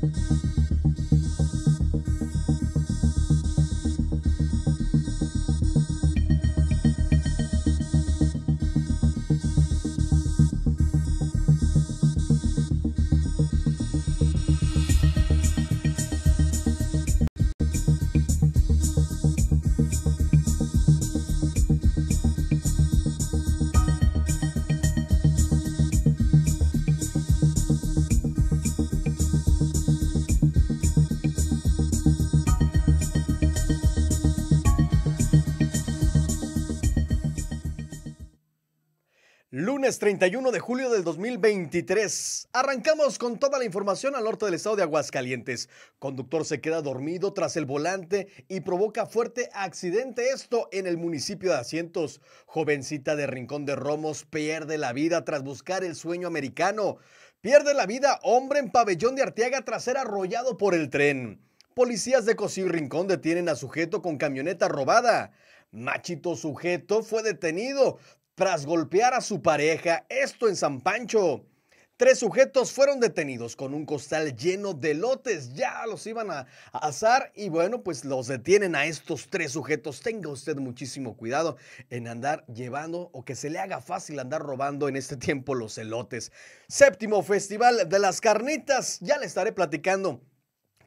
thank you 31 de julio del 2023. Arrancamos con toda la información al norte del estado de Aguascalientes. Conductor se queda dormido tras el volante y provoca fuerte accidente. Esto en el municipio de Asientos. Jovencita de Rincón de Romos pierde la vida tras buscar el sueño americano. Pierde la vida hombre en pabellón de Arteaga tras ser arrollado por el tren. Policías de Cosí Rincón detienen a sujeto con camioneta robada. Machito sujeto fue detenido tras golpear a su pareja, esto en San Pancho. Tres sujetos fueron detenidos con un costal lleno de lotes. Ya los iban a, a asar y bueno, pues los detienen a estos tres sujetos. Tenga usted muchísimo cuidado en andar llevando o que se le haga fácil andar robando en este tiempo los elotes. Séptimo Festival de las Carnitas. Ya le estaré platicando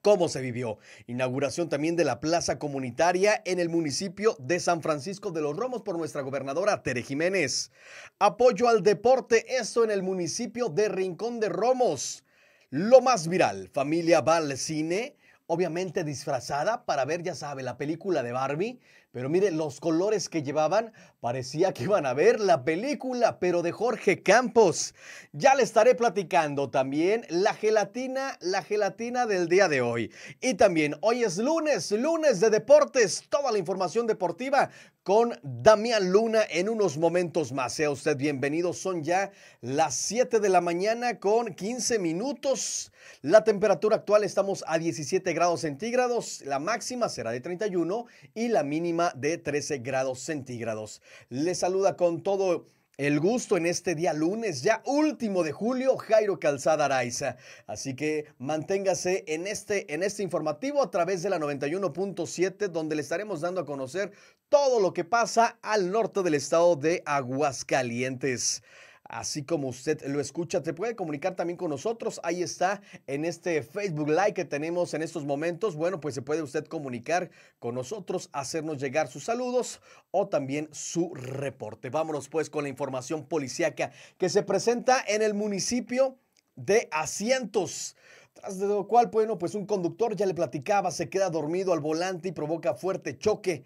cómo se vivió. Inauguración también de la plaza comunitaria en el municipio de San Francisco de los Romos por nuestra gobernadora Tere Jiménez. Apoyo al deporte, eso en el municipio de Rincón de Romos. Lo más viral, familia va cine, obviamente disfrazada para ver, ya sabe, la película de Barbie. Pero mire, los colores que llevaban parecía que iban a ver la película, pero de Jorge Campos. Ya le estaré platicando también la gelatina, la gelatina del día de hoy. Y también hoy es lunes, lunes de deportes, toda la información deportiva con Damián Luna en unos momentos más. Sea usted bienvenido, son ya las 7 de la mañana con 15 minutos. La temperatura actual estamos a 17 grados centígrados, la máxima será de 31 y la mínima de 13 grados centígrados. Les saluda con todo el gusto en este día lunes, ya último de julio, Jairo Calzada Araiza. Así que manténgase en este, en este informativo a través de la 91.7, donde le estaremos dando a conocer todo lo que pasa al norte del estado de Aguascalientes así como usted lo escucha. Te puede comunicar también con nosotros. Ahí está en este Facebook Live que tenemos en estos momentos. Bueno, pues se puede usted comunicar con nosotros, hacernos llegar sus saludos o también su reporte. Vámonos pues con la información policíaca que se presenta en el municipio de Asientos. Tras de lo cual, bueno, pues un conductor, ya le platicaba, se queda dormido al volante y provoca fuerte choque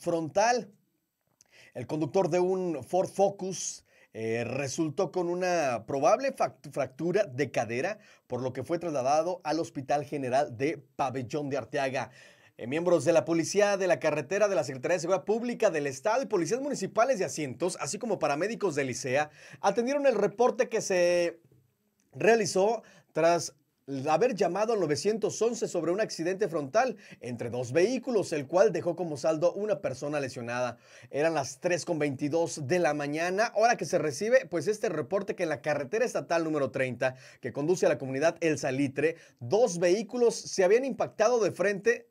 frontal. El conductor de un Ford Focus eh, resultó con una probable fractura de cadera, por lo que fue trasladado al Hospital General de Pabellón de Arteaga. Eh, miembros de la policía de la carretera, de la Secretaría de Seguridad Pública, del Estado y policías municipales de asientos, así como paramédicos de Licea, atendieron el reporte que se realizó tras haber llamado al 911 sobre un accidente frontal entre dos vehículos, el cual dejó como saldo una persona lesionada. Eran las 3.22 de la mañana, hora que se recibe pues este reporte que en la carretera estatal número 30, que conduce a la comunidad El Salitre, dos vehículos se habían impactado de frente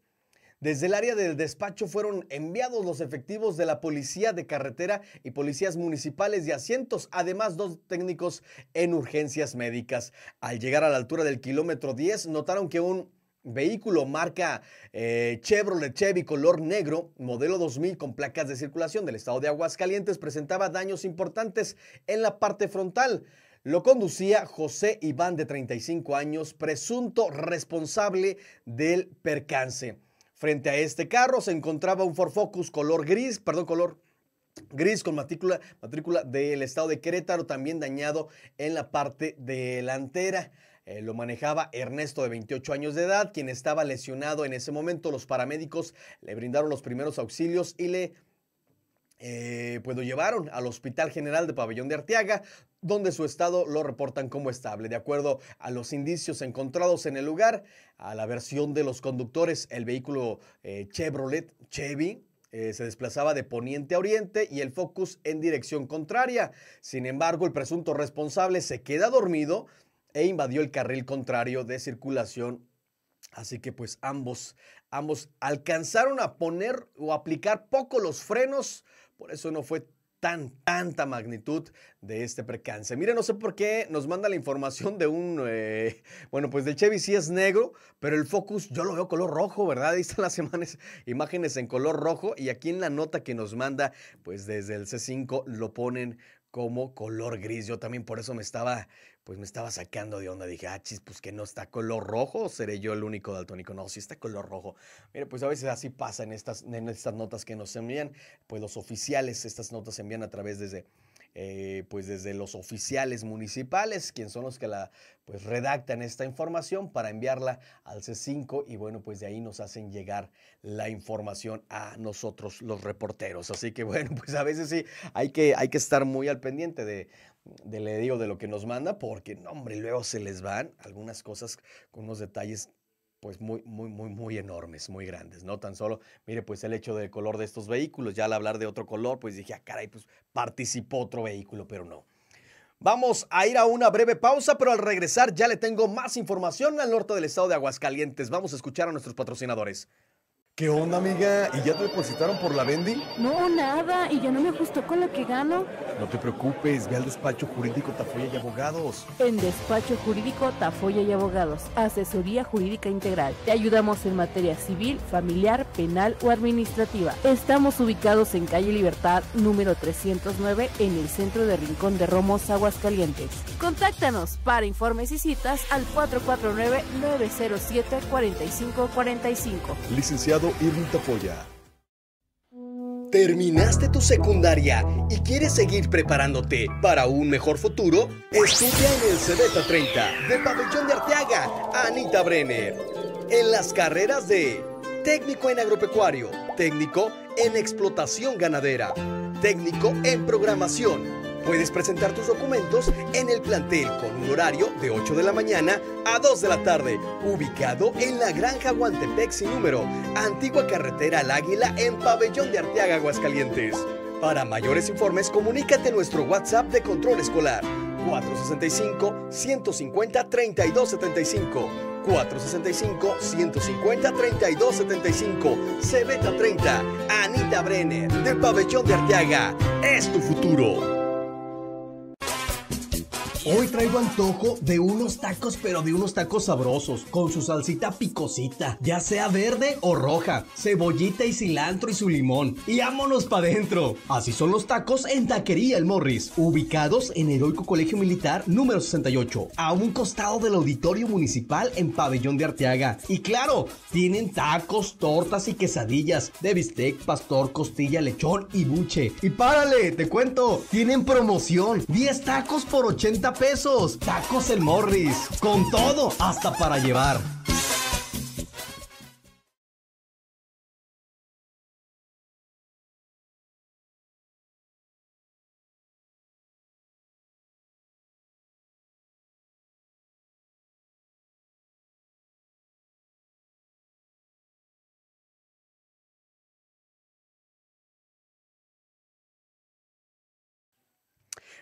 desde el área del despacho fueron enviados los efectivos de la policía de carretera y policías municipales de asientos, además dos técnicos en urgencias médicas. Al llegar a la altura del kilómetro 10, notaron que un vehículo marca eh, Chevrolet Chevy color negro, modelo 2000 con placas de circulación del estado de Aguascalientes, presentaba daños importantes en la parte frontal. Lo conducía José Iván de 35 años, presunto responsable del percance. Frente a este carro se encontraba un Ford Focus color gris, perdón, color gris con matrícula, matrícula del estado de Querétaro, también dañado en la parte delantera. Eh, lo manejaba Ernesto de 28 años de edad, quien estaba lesionado en ese momento. Los paramédicos le brindaron los primeros auxilios y le eh, pues lo llevaron al Hospital General de Pabellón de Arteaga, donde su estado lo reportan como estable. De acuerdo a los indicios encontrados en el lugar, a la versión de los conductores, el vehículo eh, Chevrolet Chevy eh, se desplazaba de poniente a oriente y el Focus en dirección contraria. Sin embargo, el presunto responsable se queda dormido e invadió el carril contrario de circulación. Así que pues ambos, ambos alcanzaron a poner o aplicar poco los frenos, por eso no fue tan, tanta magnitud de este percance. Mira, no sé por qué nos manda la información de un, eh, bueno, pues del Chevy sí es negro, pero el Focus yo lo veo color rojo, ¿verdad? Ahí están las semanas, imágenes en color rojo y aquí en la nota que nos manda, pues desde el C5 lo ponen como color gris. Yo también por eso me estaba, pues me estaba sacando de onda. Dije, ah, chis, pues que no está color rojo, seré yo el único daltónico. No, si está color rojo. Mire, pues a veces así pasa en estas, en estas notas que nos envían, pues los oficiales estas notas se envían a través desde eh, pues desde los oficiales municipales, quienes son los que la pues redactan esta información para enviarla al C5 y bueno, pues de ahí nos hacen llegar la información a nosotros los reporteros. Así que bueno, pues a veces sí hay que, hay que estar muy al pendiente de, de de lo que nos manda porque no, hombre, luego se les van algunas cosas con unos detalles pues muy, muy, muy, muy enormes, muy grandes, ¿no? Tan solo, mire, pues el hecho del color de estos vehículos, ya al hablar de otro color, pues dije, ah, caray, pues participó otro vehículo, pero no. Vamos a ir a una breve pausa, pero al regresar ya le tengo más información al norte del estado de Aguascalientes. Vamos a escuchar a nuestros patrocinadores. ¿Qué onda, amiga? ¿Y ya te depositaron por la Bendy? No, nada, y ya no me ajustó con lo que gano. No te preocupes, ve al despacho jurídico Tafoya y Abogados. En despacho jurídico Tafoya y Abogados, asesoría jurídica integral. Te ayudamos en materia civil, familiar, penal o administrativa. Estamos ubicados en calle Libertad, número 309, en el centro de Rincón de Romos, Aguascalientes. Contáctanos para informes y citas al 449-907-4545. Licenciado Irrita ¿Terminaste tu secundaria y quieres seguir preparándote para un mejor futuro? Estudia en el CBTa 30 de Pabellón de Arteaga, Anita Brenner. En las carreras de Técnico en Agropecuario, Técnico en Explotación Ganadera, Técnico en Programación, Puedes presentar tus documentos en el plantel con un horario de 8 de la mañana a 2 de la tarde, ubicado en la Granja Guantepec sin número, antigua carretera al Águila en Pabellón de Arteaga, Aguascalientes. Para mayores informes, comunícate a nuestro WhatsApp de control escolar 465-150-3275. 465-150-3275. Cebeta 30. Anita Brenner, del Pabellón de Arteaga. Es tu futuro. Hoy traigo antojo de unos tacos, pero de unos tacos sabrosos, con su salsita picosita, ya sea verde o roja, cebollita y cilantro y su limón. Y vámonos para adentro. Así son los tacos en Taquería El Morris, ubicados en Heroico Colegio Militar número 68, a un costado del Auditorio Municipal en Pabellón de Arteaga. Y claro, tienen tacos, tortas y quesadillas de bistec, pastor, costilla, lechón y buche. Y párale, te cuento, tienen promoción, 10 tacos por 80 pesos. Tacos el Morris. Con todo, hasta para llevar.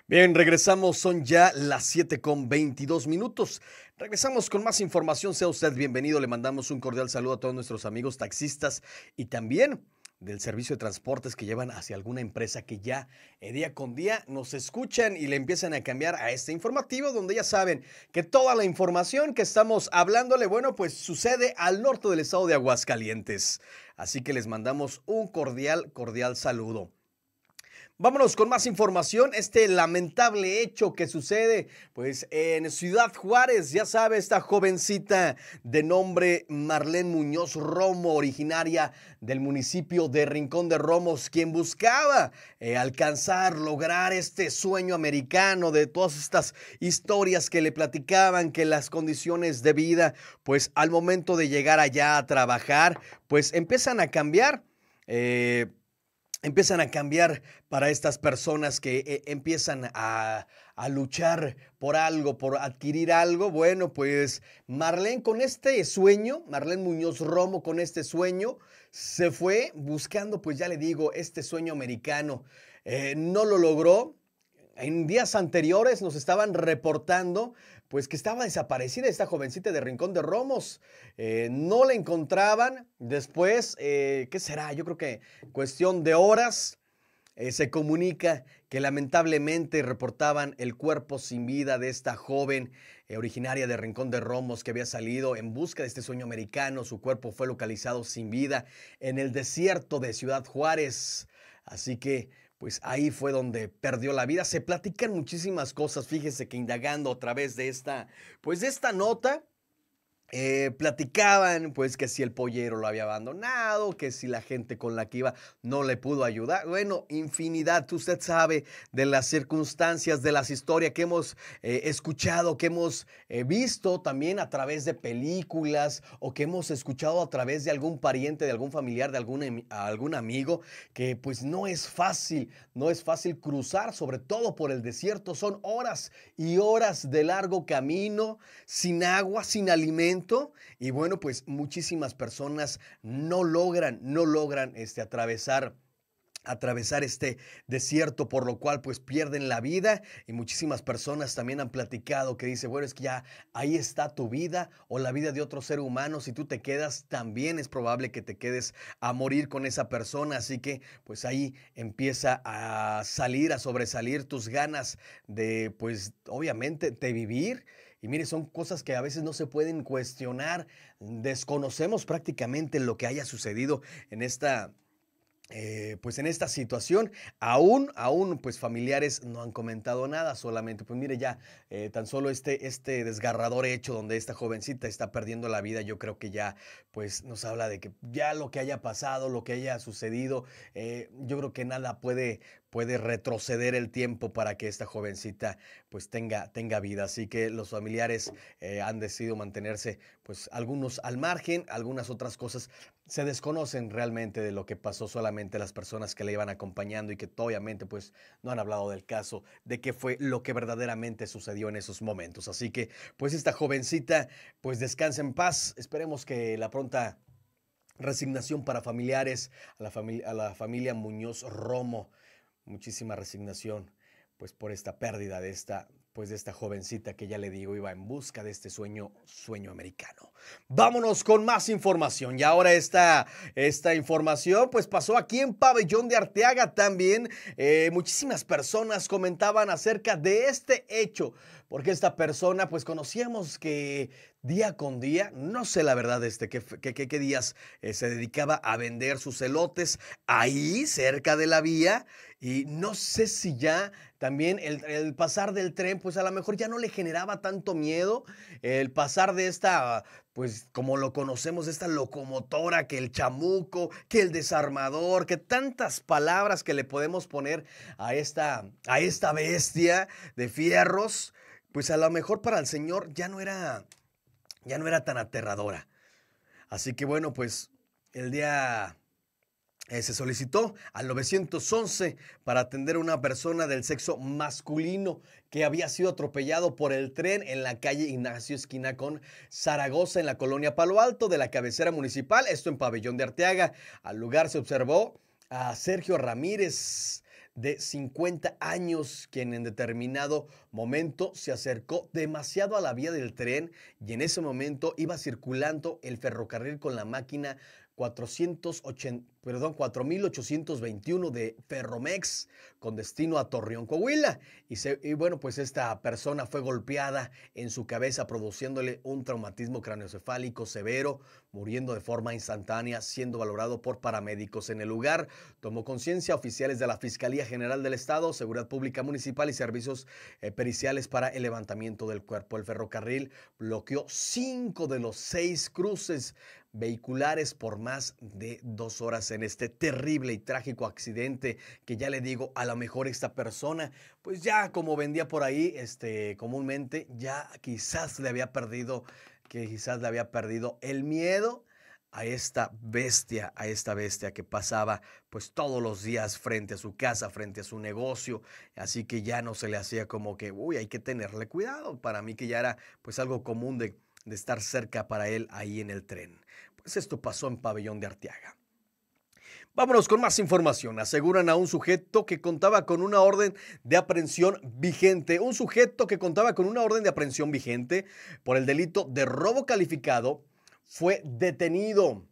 Bien, regresamos, son ya las 7 con 22 minutos. Regresamos con más información, sea usted bienvenido, le mandamos un cordial saludo a todos nuestros amigos taxistas y también del servicio de transportes que llevan hacia alguna empresa que ya eh, día con día nos escuchan y le empiezan a cambiar a este informativo donde ya saben que toda la información que estamos hablándole, bueno, pues sucede al norte del estado de Aguascalientes. Así que les mandamos un cordial, cordial saludo. Vámonos con más información. Este lamentable hecho que sucede, pues en Ciudad Juárez, ya sabe, esta jovencita de nombre Marlene Muñoz Romo, originaria del municipio de Rincón de Romos, quien buscaba eh, alcanzar, lograr este sueño americano de todas estas historias que le platicaban, que las condiciones de vida, pues al momento de llegar allá a trabajar, pues empiezan a cambiar. Eh, empiezan a cambiar para estas personas que eh, empiezan a, luchar por algo, por adquirir algo. Bueno, pues Marlene con este sueño, Marlene Muñoz Romo con este sueño, se fue buscando, pues ya le digo, este sueño americano. Eh, no lo logró. En días anteriores nos estaban reportando pues que estaba desaparecida esta jovencita de Rincón de Romos. Eh, no la encontraban. Después, eh, ¿qué será? Yo creo que cuestión de horas. Eh, se comunica que lamentablemente reportaban el cuerpo sin vida de esta joven originaria de Rincón de Romos que había salido en busca de este sueño americano. Su cuerpo fue localizado sin vida en el desierto de Ciudad Juárez. Así que pues ahí fue donde perdió la vida. Se platican muchísimas cosas, fíjese que indagando a través de esta, pues de esta nota, eh, platicaban pues que si el pollero lo había abandonado, que si la gente con la que iba no le pudo ayudar. Bueno, infinidad, usted sabe de las circunstancias, de las historias que hemos eh, escuchado, que hemos eh, visto también a través de películas o que hemos escuchado a través de algún pariente, de algún familiar, de algún, em, algún amigo, que pues no es fácil, no es fácil cruzar, sobre todo por el desierto. Son horas y horas de largo camino, sin agua, sin alimento y bueno, pues muchísimas personas no logran, no logran este, atravesar atravesar este desierto, por lo cual pues pierden la vida y muchísimas personas también han platicado que dice, bueno, es que ya ahí está tu vida o la vida de otro ser humano, si tú te quedas también es probable que te quedes a morir con esa persona, así que pues ahí empieza a salir, a sobresalir tus ganas de pues obviamente de vivir y mire, son cosas que a veces no se pueden cuestionar. Desconocemos prácticamente lo que haya sucedido en esta eh, pues en esta situación, aún, aún, pues familiares no han comentado nada, solamente, pues mire ya, eh, tan solo este, este desgarrador hecho donde esta jovencita está perdiendo la vida, yo creo que ya, pues nos habla de que ya lo que haya pasado, lo que haya sucedido, eh, yo creo que nada puede, puede retroceder el tiempo para que esta jovencita pues tenga, tenga vida. Así que los familiares eh, han decidido mantenerse pues algunos al margen, algunas otras cosas se desconocen realmente de lo que pasó, solamente las personas que le iban acompañando y que obviamente pues no han hablado del caso, de qué fue lo que verdaderamente sucedió en esos momentos. Así que pues esta jovencita pues descansa en paz, esperemos que la pronta resignación para familiares, a la, a la familia Muñoz Romo muchísima resignación pues por esta pérdida de esta pues de esta jovencita que ya le digo iba en busca de este sueño sueño americano. Vámonos con más información y ahora esta esta información pues pasó aquí en Pabellón de Arteaga también eh, muchísimas personas comentaban acerca de este hecho porque esta persona pues conocíamos que día con día, no sé la verdad este, qué, qué, qué días eh, se dedicaba a vender sus elotes ahí cerca de la vía y no sé si ya también el, pasar del tren, pues a lo mejor ya no le generaba tanto miedo. El pasar de esta, pues como lo conocemos, esta locomotora, que el chamuco, que el desarmador, que tantas palabras que le podemos poner a esta, a esta bestia de fierros, pues a lo mejor para el Señor ya no era, ya no era tan aterradora. Así que bueno, pues el día eh, se solicitó al 911 para atender a una persona del sexo masculino que había sido atropellado por el tren en la calle Ignacio Esquina con Zaragoza en la colonia Palo Alto de la cabecera municipal, esto en Pabellón de Arteaga. Al lugar se observó a Sergio Ramírez de 50 años, quien en determinado momento se acercó demasiado a la vía del tren y en ese momento iba circulando el ferrocarril con la máquina 480, perdón, 4821 de Ferromex con destino a Torreón, Coahuila. Y, bueno, pues esta persona fue golpeada en su cabeza produciéndole un traumatismo craneocefálico severo, muriendo de forma instantánea, siendo valorado por paramédicos en el lugar. Tomó conciencia oficiales de la Fiscalía General del Estado, Seguridad Pública Municipal y Servicios eh, Periciales para el levantamiento del cuerpo. El ferrocarril bloqueó cinco de los seis cruces vehiculares por más de dos horas en este terrible y trágico accidente que ya le digo, a lo mejor esta persona, pues ya como vendía por ahí, este, comúnmente, ya quizás le había perdido, que quizás le había perdido el miedo a esta bestia, a esta bestia que pasaba pues todos los días frente a su casa, frente a su negocio, así que ya no se le hacía como que, uy, hay que tenerle cuidado, para mí que ya era pues algo común de, de estar cerca para él ahí en el tren. Pues esto pasó en Pabellón de Arteaga. Vámonos con más información. Aseguran a un sujeto que contaba con una orden de aprehensión vigente. Un sujeto que contaba con una orden de aprehensión vigente por el delito de robo calificado fue detenido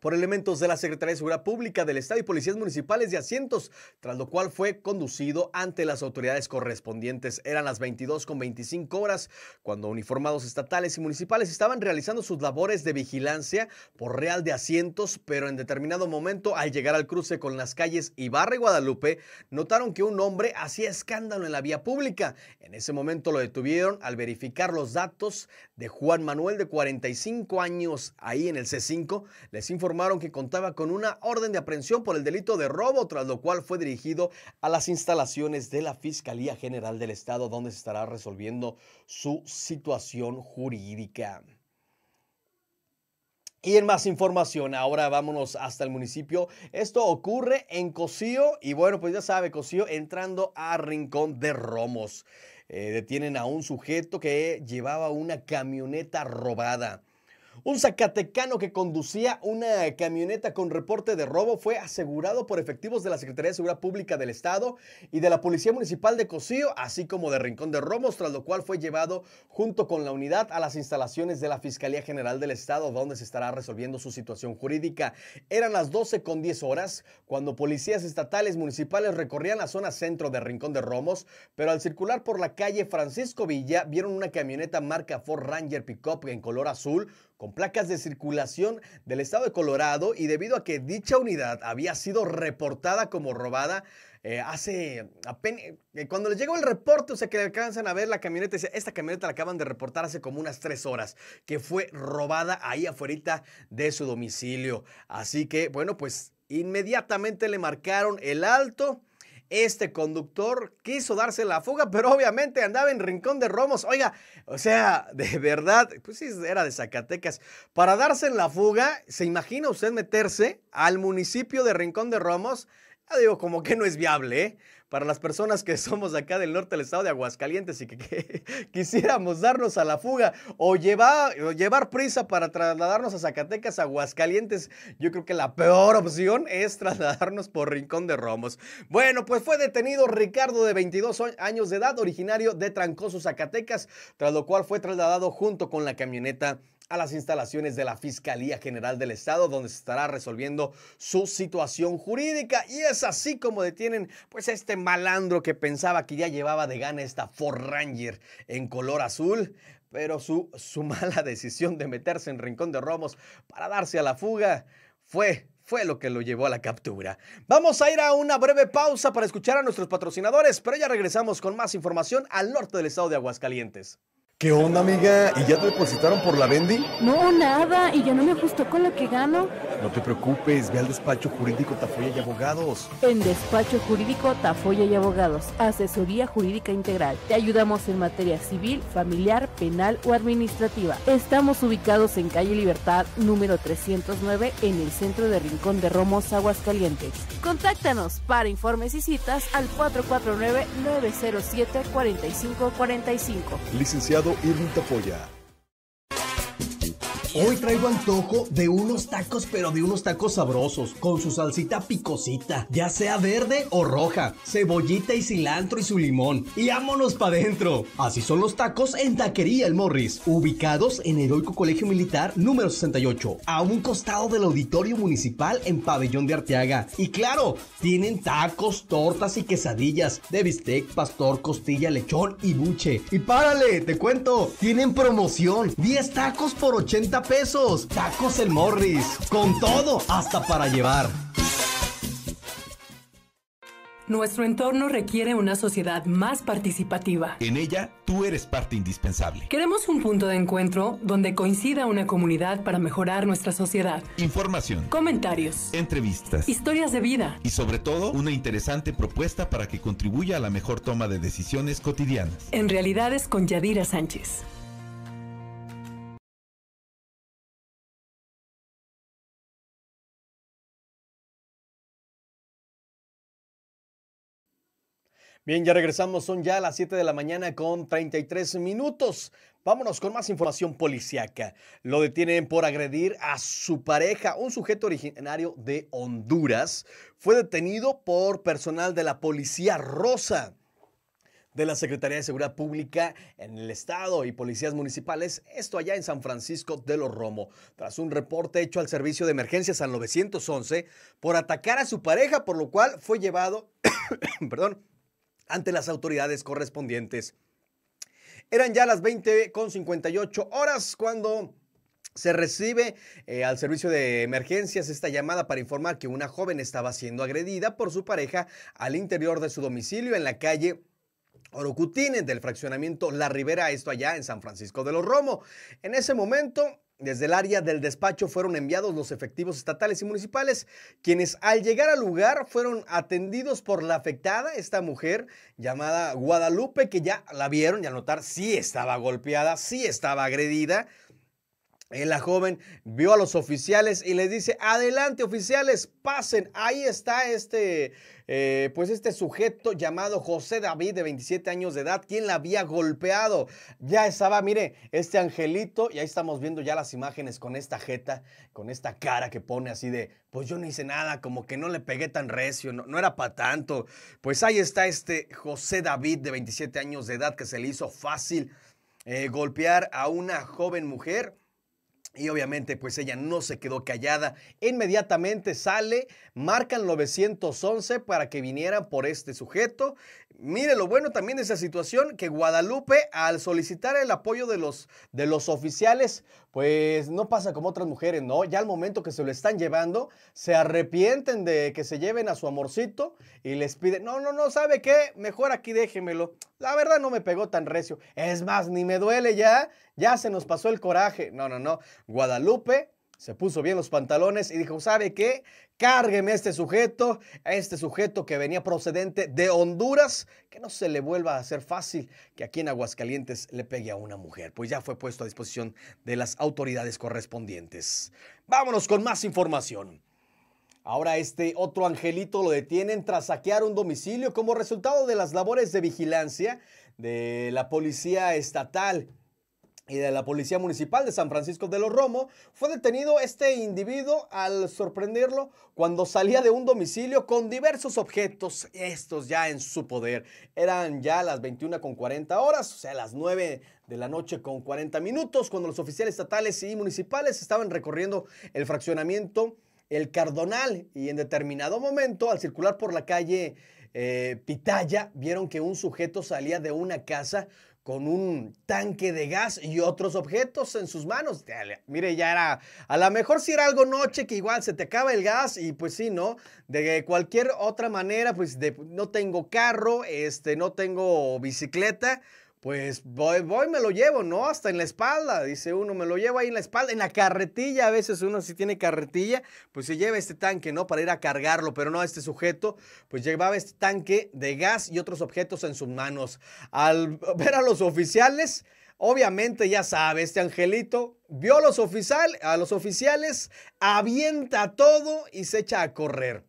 por elementos de la Secretaría de Seguridad Pública del Estado y policías municipales de asientos, tras lo cual fue conducido ante las autoridades correspondientes. Eran las 22 con 25 horas cuando uniformados estatales y municipales estaban realizando sus labores de vigilancia por real de asientos, pero en determinado momento, al llegar al cruce con las calles Ibarra y Guadalupe, notaron que un hombre hacía escándalo en la vía pública. En ese momento lo detuvieron al verificar los datos de Juan Manuel de 45 años ahí en el C5. Les informó informaron que contaba con una orden de aprehensión por el delito de robo, tras lo cual fue dirigido a las instalaciones de la Fiscalía General del Estado, donde se estará resolviendo su situación jurídica. Y en más información, ahora vámonos hasta el municipio. Esto ocurre en Cocío y bueno, pues ya sabe, Cocío entrando a Rincón de Romos. Eh, detienen a un sujeto que llevaba una camioneta robada. Un zacatecano que conducía una camioneta con reporte de robo fue asegurado por efectivos de la Secretaría de Seguridad Pública del Estado y de la Policía Municipal de Cocío, así como de Rincón de Romos, tras lo cual fue llevado junto con la unidad a las instalaciones de la Fiscalía General del Estado, donde se estará resolviendo su situación jurídica. Eran las 12 con 10 horas cuando policías estatales municipales recorrían la zona centro de Rincón de Romos, pero al circular por la calle Francisco Villa vieron una camioneta marca Ford Ranger Pickup en color azul con placas de circulación del estado de Colorado y debido a que dicha unidad había sido reportada como robada, eh, hace apenas, eh, cuando les llegó el reporte, o sea que le alcanzan a ver la camioneta, esta camioneta la acaban de reportar hace como unas tres horas, que fue robada ahí afuera de su domicilio. Así que, bueno, pues inmediatamente le marcaron el alto este conductor quiso darse la fuga, pero obviamente andaba en Rincón de Romos. Oiga, o sea, de verdad, pues sí, era de Zacatecas. Para darse en la fuga, ¿se imagina usted meterse al municipio de Rincón de Romos? Ah, digo, como que no es viable, ¿eh? Para las personas que somos acá del norte del estado de Aguascalientes y que, quisiéramos darnos a la fuga o llevar, o llevar prisa para trasladarnos a Zacatecas, Aguascalientes, yo creo que la peor opción es trasladarnos por Rincón de Romos. Bueno, pues fue detenido Ricardo de 22 años de edad, originario de Trancoso, Zacatecas, tras lo cual fue trasladado junto con la camioneta a las instalaciones de la Fiscalía General del Estado, donde se estará resolviendo su situación jurídica. Y es así como detienen pues a este malandro que pensaba que ya llevaba de gana esta Ford Ranger en color azul. Pero su, su mala decisión de meterse en Rincón de Romos para darse a la fuga fue fue lo que lo llevó a la captura. Vamos a ir a una breve pausa para escuchar a nuestros patrocinadores, pero ya regresamos con más información al norte del estado de Aguascalientes. ¿Qué onda, amiga? ¿Y ya te depositaron por la Bendy? No, nada, y ya no me ajustó con lo que gano. No te preocupes, ve al despacho jurídico Tafoya y Abogados. En despacho jurídico Tafoya y Abogados, asesoría jurídica integral. Te ayudamos en materia civil, familiar, penal o administrativa. Estamos ubicados en calle Libertad número 309 en el centro de Rincón de Romos, Aguascalientes. Contáctanos para informes y citas al 449-907-4545. Licenciado Irving Tapoya. Hoy traigo antojo de unos tacos, pero de unos tacos sabrosos, con su salsita picosita, ya sea verde o roja, cebollita y cilantro y su limón. Y vámonos para adentro. Así son los tacos en Taquería El Morris, ubicados en Heroico Colegio Militar número 68, a un costado del Auditorio Municipal en Pabellón de Arteaga. Y claro, tienen tacos, tortas y quesadillas de bistec, pastor, costilla, lechón y buche. Y párale, te cuento, tienen promoción, 10 tacos por 80 pesos. Tacos el Morris. Con todo, hasta para llevar. Nuestro entorno requiere una sociedad más participativa. En ella, tú eres parte indispensable. Queremos un punto de encuentro donde coincida una comunidad para mejorar nuestra sociedad. Información. Comentarios. Entrevistas. Historias de vida. Y sobre todo, una interesante propuesta para que contribuya a la mejor toma de decisiones cotidianas. En Realidades con Yadira Sánchez. Bien, ya regresamos, son ya las 7 de la mañana con 33 minutos. Vámonos con más información policiaca. Lo detienen por agredir a su pareja. Un sujeto originario de Honduras fue detenido por personal de la Policía Rosa de la Secretaría de Seguridad Pública en el Estado y policías municipales, esto allá en San Francisco de los Romo, tras un reporte hecho al Servicio de Emergencias al 911 por atacar a su pareja, por lo cual fue llevado, perdón, ante las autoridades correspondientes. Eran ya las 20.58 horas cuando se recibe eh, al servicio de emergencias esta llamada para informar que una joven estaba siendo agredida por su pareja al interior de su domicilio en la calle Orocutine del fraccionamiento La Ribera, esto allá en San Francisco de los Romo. En ese momento, desde el área del despacho fueron enviados los efectivos estatales y municipales, quienes al llegar al lugar fueron atendidos por la afectada, esta mujer llamada Guadalupe, que ya la vieron y al notar sí estaba golpeada, sí estaba agredida, eh, la joven vio a los oficiales y les dice, adelante oficiales, pasen. Ahí está este, eh, pues este sujeto llamado José David de 27 años de edad, quien la había golpeado. Ya estaba, mire, este angelito, y ahí estamos viendo ya las imágenes con esta jeta, con esta cara que pone así de, pues yo no hice nada, como que no le pegué tan recio, no, era para tanto. Pues ahí está este José David de 27 años de edad que se le hizo fácil eh, golpear a una joven mujer. Y obviamente pues ella no se quedó callada. Inmediatamente sale, marcan 911 para que vinieran por este sujeto. Mire lo bueno también de esa situación, que Guadalupe al solicitar el apoyo de los, de los oficiales, pues no pasa como otras mujeres, ¿no? Ya al momento que se lo están llevando, se arrepienten de que se lleven a su amorcito y les piden, no, no, no, ¿sabe qué? Mejor aquí déjemelo. La verdad no me pegó tan recio. Es más, ni me duele ya. Ya se nos pasó el coraje. No, no, no. Guadalupe se puso bien los pantalones y dijo, ¿sabe qué? Cárgueme a este sujeto, a este sujeto que venía procedente de Honduras, que no se le vuelva a hacer fácil que aquí en Aguascalientes le pegue a una mujer, pues ya fue puesto a disposición de las autoridades correspondientes. Vámonos con más información. Ahora este otro angelito lo detienen tras saquear un domicilio como resultado de las labores de vigilancia de la policía estatal y de la Policía Municipal de San Francisco de los Romos, fue detenido este individuo al sorprenderlo cuando salía de un domicilio con diversos objetos, estos ya en su poder. Eran ya las 21 con 40 horas, o sea, las 9 de la noche con 40 minutos, cuando los oficiales estatales y municipales estaban recorriendo el fraccionamiento El Cardonal y en determinado momento, al circular por la calle eh, Pitaya, vieron que un sujeto salía de una casa con un tanque de gas y otros objetos en sus manos. mire, ya era, a lo mejor si era algo noche que igual se te acaba el gas y pues sí, ¿no? De cualquier otra manera, pues no tengo carro, este, no tengo bicicleta, pues voy, voy, me lo llevo, ¿no? Hasta en la espalda, dice uno, me lo llevo ahí en la espalda, en la carretilla, a veces uno si tiene carretilla, pues se lleva este tanque, ¿no? Para ir a cargarlo, pero no, este sujeto, pues llevaba este tanque de gas y otros objetos en sus manos. Al ver a los oficiales, obviamente ya sabe, este angelito vio los, a los oficiales, avienta todo y se echa a correr.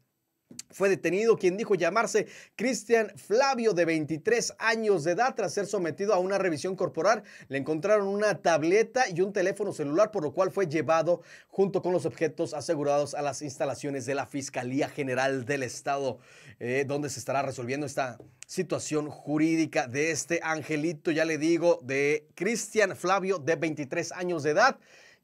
Fue detenido quien dijo llamarse Cristian Flavio, de 23 años de edad, tras ser sometido a una revisión corporal. Le encontraron una tableta y un teléfono celular, por lo cual fue llevado junto con los objetos asegurados a las instalaciones de la Fiscalía General del Estado, eh, donde se estará resolviendo esta situación jurídica de este angelito, ya le digo, de Cristian Flavio, de 23 años de edad.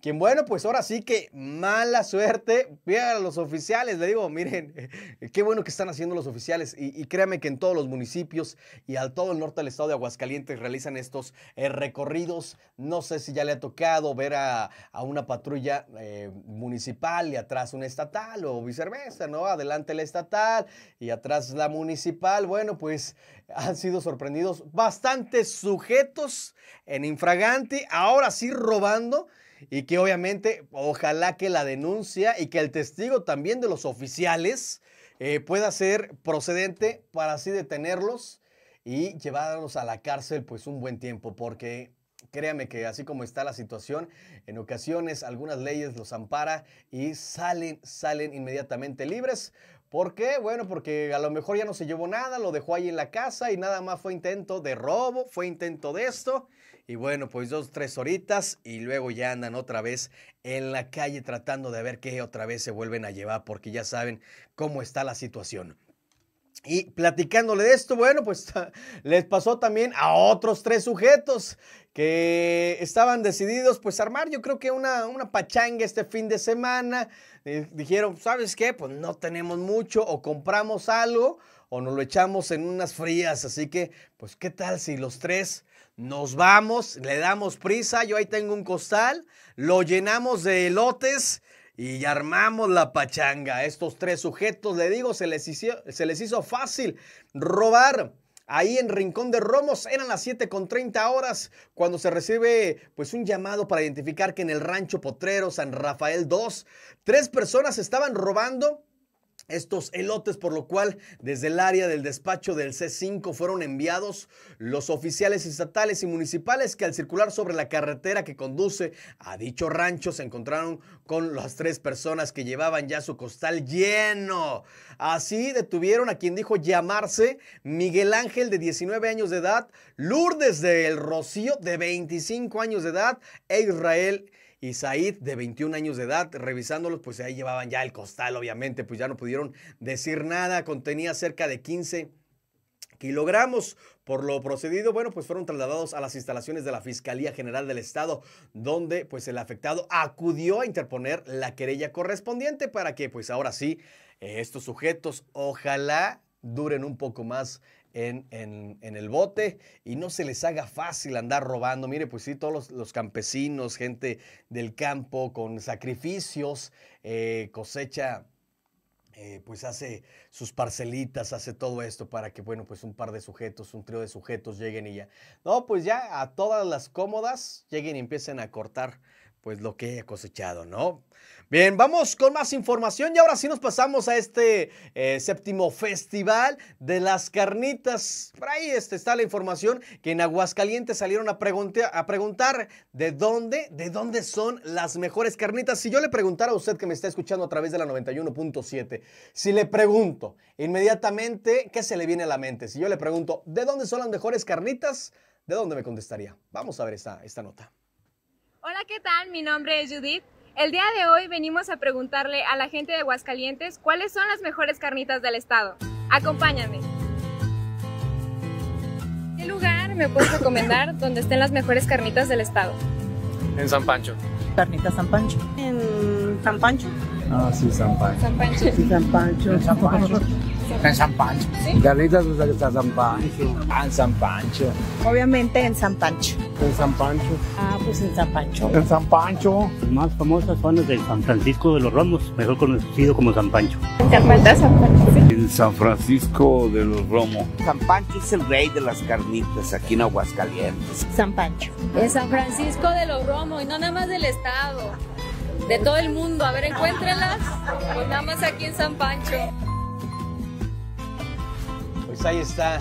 Quien bueno, pues ahora sí que mala suerte. Vean a los oficiales, le digo, miren, qué bueno que están haciendo los oficiales. Y, créanme que en todos los municipios y al todo el norte del estado de Aguascalientes realizan estos eh, recorridos. No sé si ya le ha tocado ver a, una patrulla eh, municipal y atrás una estatal o viceversa, ¿no? Adelante la estatal y atrás la municipal. Bueno, pues han sido sorprendidos bastantes sujetos en infraganti, ahora sí robando y que obviamente ojalá que la denuncia y que el testigo también de los oficiales eh, pueda ser procedente para así detenerlos y llevarlos a la cárcel pues un buen tiempo porque Créame que así como está la situación, en ocasiones algunas leyes los ampara y salen, salen inmediatamente libres. ¿Por qué? Bueno, porque a lo mejor ya no se llevó nada, lo dejó ahí en la casa y nada más fue intento de robo, fue intento de esto. Y bueno, pues dos, tres horitas y luego ya andan otra vez en la calle tratando de ver qué otra vez se vuelven a llevar, porque ya saben cómo está la situación. Y platicándole de esto, bueno, pues les pasó también a otros tres sujetos que estaban decididos pues armar yo creo que una, pachanga este fin de semana. dijeron, ¿sabes qué? Pues no tenemos mucho o compramos algo o nos lo echamos en unas frías. Así que, pues, ¿qué tal si los tres nos vamos, le damos prisa? Yo ahí tengo un costal, lo llenamos de elotes y armamos la pachanga. estos tres sujetos, le digo, se les hizo, se les hizo fácil robar. Ahí en Rincón de Romos eran las 7 con 30 horas cuando se recibe pues un llamado para identificar que en el rancho Potrero San Rafael 2 tres personas estaban robando estos elotes, por lo cual desde el área del despacho del C5 fueron enviados los oficiales estatales y municipales que al circular sobre la carretera que conduce a dicho rancho se encontraron con las tres personas que llevaban ya su costal lleno. Así detuvieron a quien dijo llamarse Miguel Ángel de 19 años de edad, Lourdes del Rocío de 25 años de edad e Israel y de 21 años de edad, revisándolos, pues ahí llevaban ya el costal, obviamente, pues ya no pudieron decir nada, contenía cerca de 15 kilogramos. Por lo procedido, bueno, pues fueron trasladados a las instalaciones de la Fiscalía General del Estado, donde pues el afectado acudió a interponer la querella correspondiente para que pues ahora sí, estos sujetos ojalá duren un poco más en, el bote y no se les haga fácil andar robando. Mire, pues sí, todos los, campesinos, gente del campo con sacrificios, eh, cosecha. Eh, pues hace sus parcelitas, hace todo esto para que, bueno, pues un par de sujetos, un trío de sujetos lleguen y ya. No, pues ya a todas las cómodas lleguen y empiecen a cortar pues lo que he cosechado, ¿no? Bien, vamos con más información y ahora sí nos pasamos a este eh, séptimo festival de las carnitas. Por ahí este, está la información que en Aguascalientes salieron a, preguntar de dónde, de dónde son las mejores carnitas. Si yo le preguntara a usted que me está escuchando a través de la 91.7, si le pregunto inmediatamente, ¿qué se le viene a la mente? Si yo le pregunto, ¿de dónde son las mejores carnitas? ¿De dónde me contestaría? Vamos a ver esta nota. Hola, ¿qué tal? Mi nombre es Judith. El día de hoy venimos a preguntarle a la gente de Aguascalientes cuáles son las mejores carnitas del estado. Acompáñame. ¿Qué lugar me puedes recomendar donde estén las mejores carnitas del estado? En San Pancho. Carnita San Pancho. En San Pancho. Ah, sí, San Pancho. San Pancho. San Pancho. San Pancho. En San Pancho. ¿Sí? Carlitas que está San Pancho. Ah, en San Pancho. Obviamente en San Pancho. En San Pancho. Ah, pues en San Pancho. En San Pancho. Las más famosas son las de San Francisco de los Romos, mejor conocido como San Pancho. En San San En San Francisco de los Romos. San Pancho es el rey de las carnitas aquí en Aguascalientes. San Pancho. En San Francisco de los Romos y no nada más del estado de todo el mundo. A ver, encuéntralas, Pues nada más aquí en San Pancho. Pues ahí está.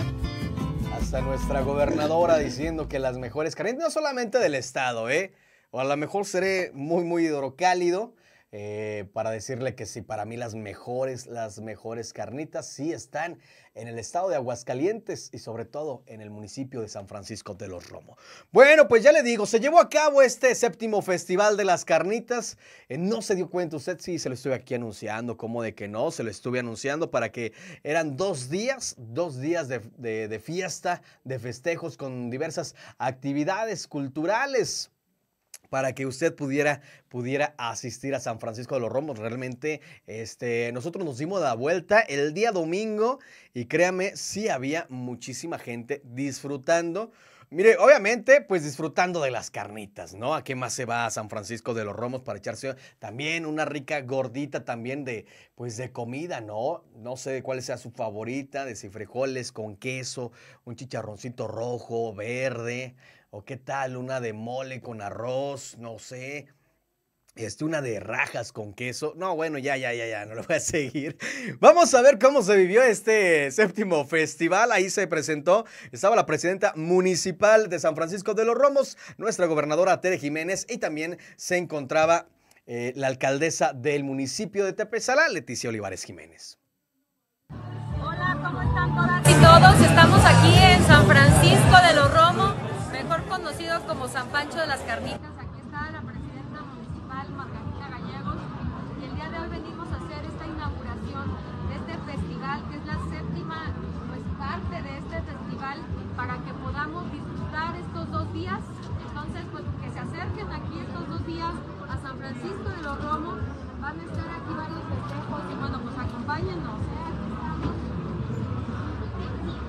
Hasta nuestra gobernadora diciendo que las mejores carnes, no solamente del estado, ¿eh? O a lo mejor seré muy, muy hidrocálido, eh, para decirle que sí, para mí las mejores, las mejores carnitas sí están en el estado de Aguascalientes y sobre todo en el municipio de San Francisco de los Romos. Bueno, pues ya le digo, se llevó a cabo este séptimo Festival de las Carnitas. Eh, no se dio cuenta usted, si se lo estuve aquí anunciando, como de que no, se lo estuve anunciando para que eran dos días, dos días de fiesta, de festejos con diversas actividades culturales para que usted pudiera, pudiera asistir a San Francisco de los Romos. Realmente, este, nosotros nos dimos la vuelta el día domingo y créame, sí había muchísima gente disfrutando. Mire, obviamente, pues disfrutando de las carnitas, ¿no? ¿A qué más se va a San Francisco de los Romos para echarse también una rica gordita también de, pues de comida, ¿no? No sé cuál sea su favorita, de si con queso, un chicharroncito rojo, verde, qué tal una de mole con arroz, no sé. Este, una de rajas con queso. No, bueno, ya, ya, ya, ya, no lo voy a seguir. Vamos a ver cómo se vivió este séptimo festival. Ahí se presentó, estaba la presidenta municipal de San Francisco de los Romos, nuestra gobernadora Tere Jiménez, y también se encontraba eh, la alcaldesa del municipio de Tepezala, Leticia Olivares Jiménez. Hola, ¿cómo están todas y todos? Estamos aquí en San Francisco de los Romos conocidos como San Pancho de las Carnitas. Aquí está la presidenta municipal Margarita Gallegos y el día de hoy venimos a hacer esta inauguración de este festival que es la séptima pues, parte de este festival para que podamos disfrutar estos dos días. Entonces pues que se acerquen aquí estos dos días a San Francisco de los Romos. Van a estar aquí varios festejos y bueno pues acompáñenos.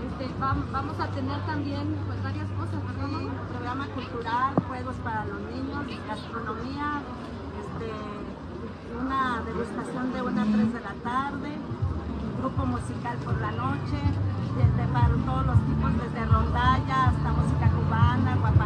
Este, vamos a tener también pues, varias programa cultural, juegos para los niños, gastronomía, este, una degustación de una a 3 de la tarde, grupo musical por la noche, para todos los tipos, desde rondalla hasta música cubana, guapa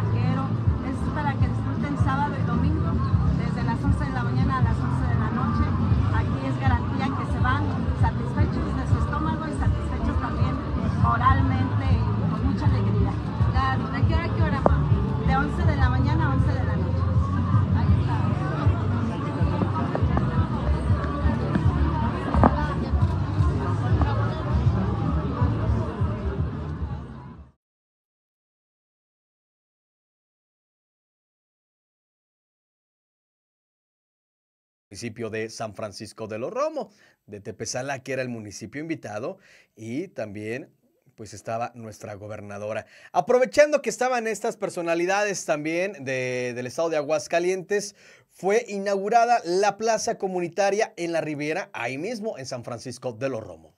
municipio de San Francisco de los Romos, de Tepezala, que era el municipio invitado, y también pues estaba nuestra gobernadora. Aprovechando que estaban estas personalidades también de, del estado de Aguascalientes, fue inaugurada la plaza comunitaria en la Riviera, ahí mismo en San Francisco de los Romos.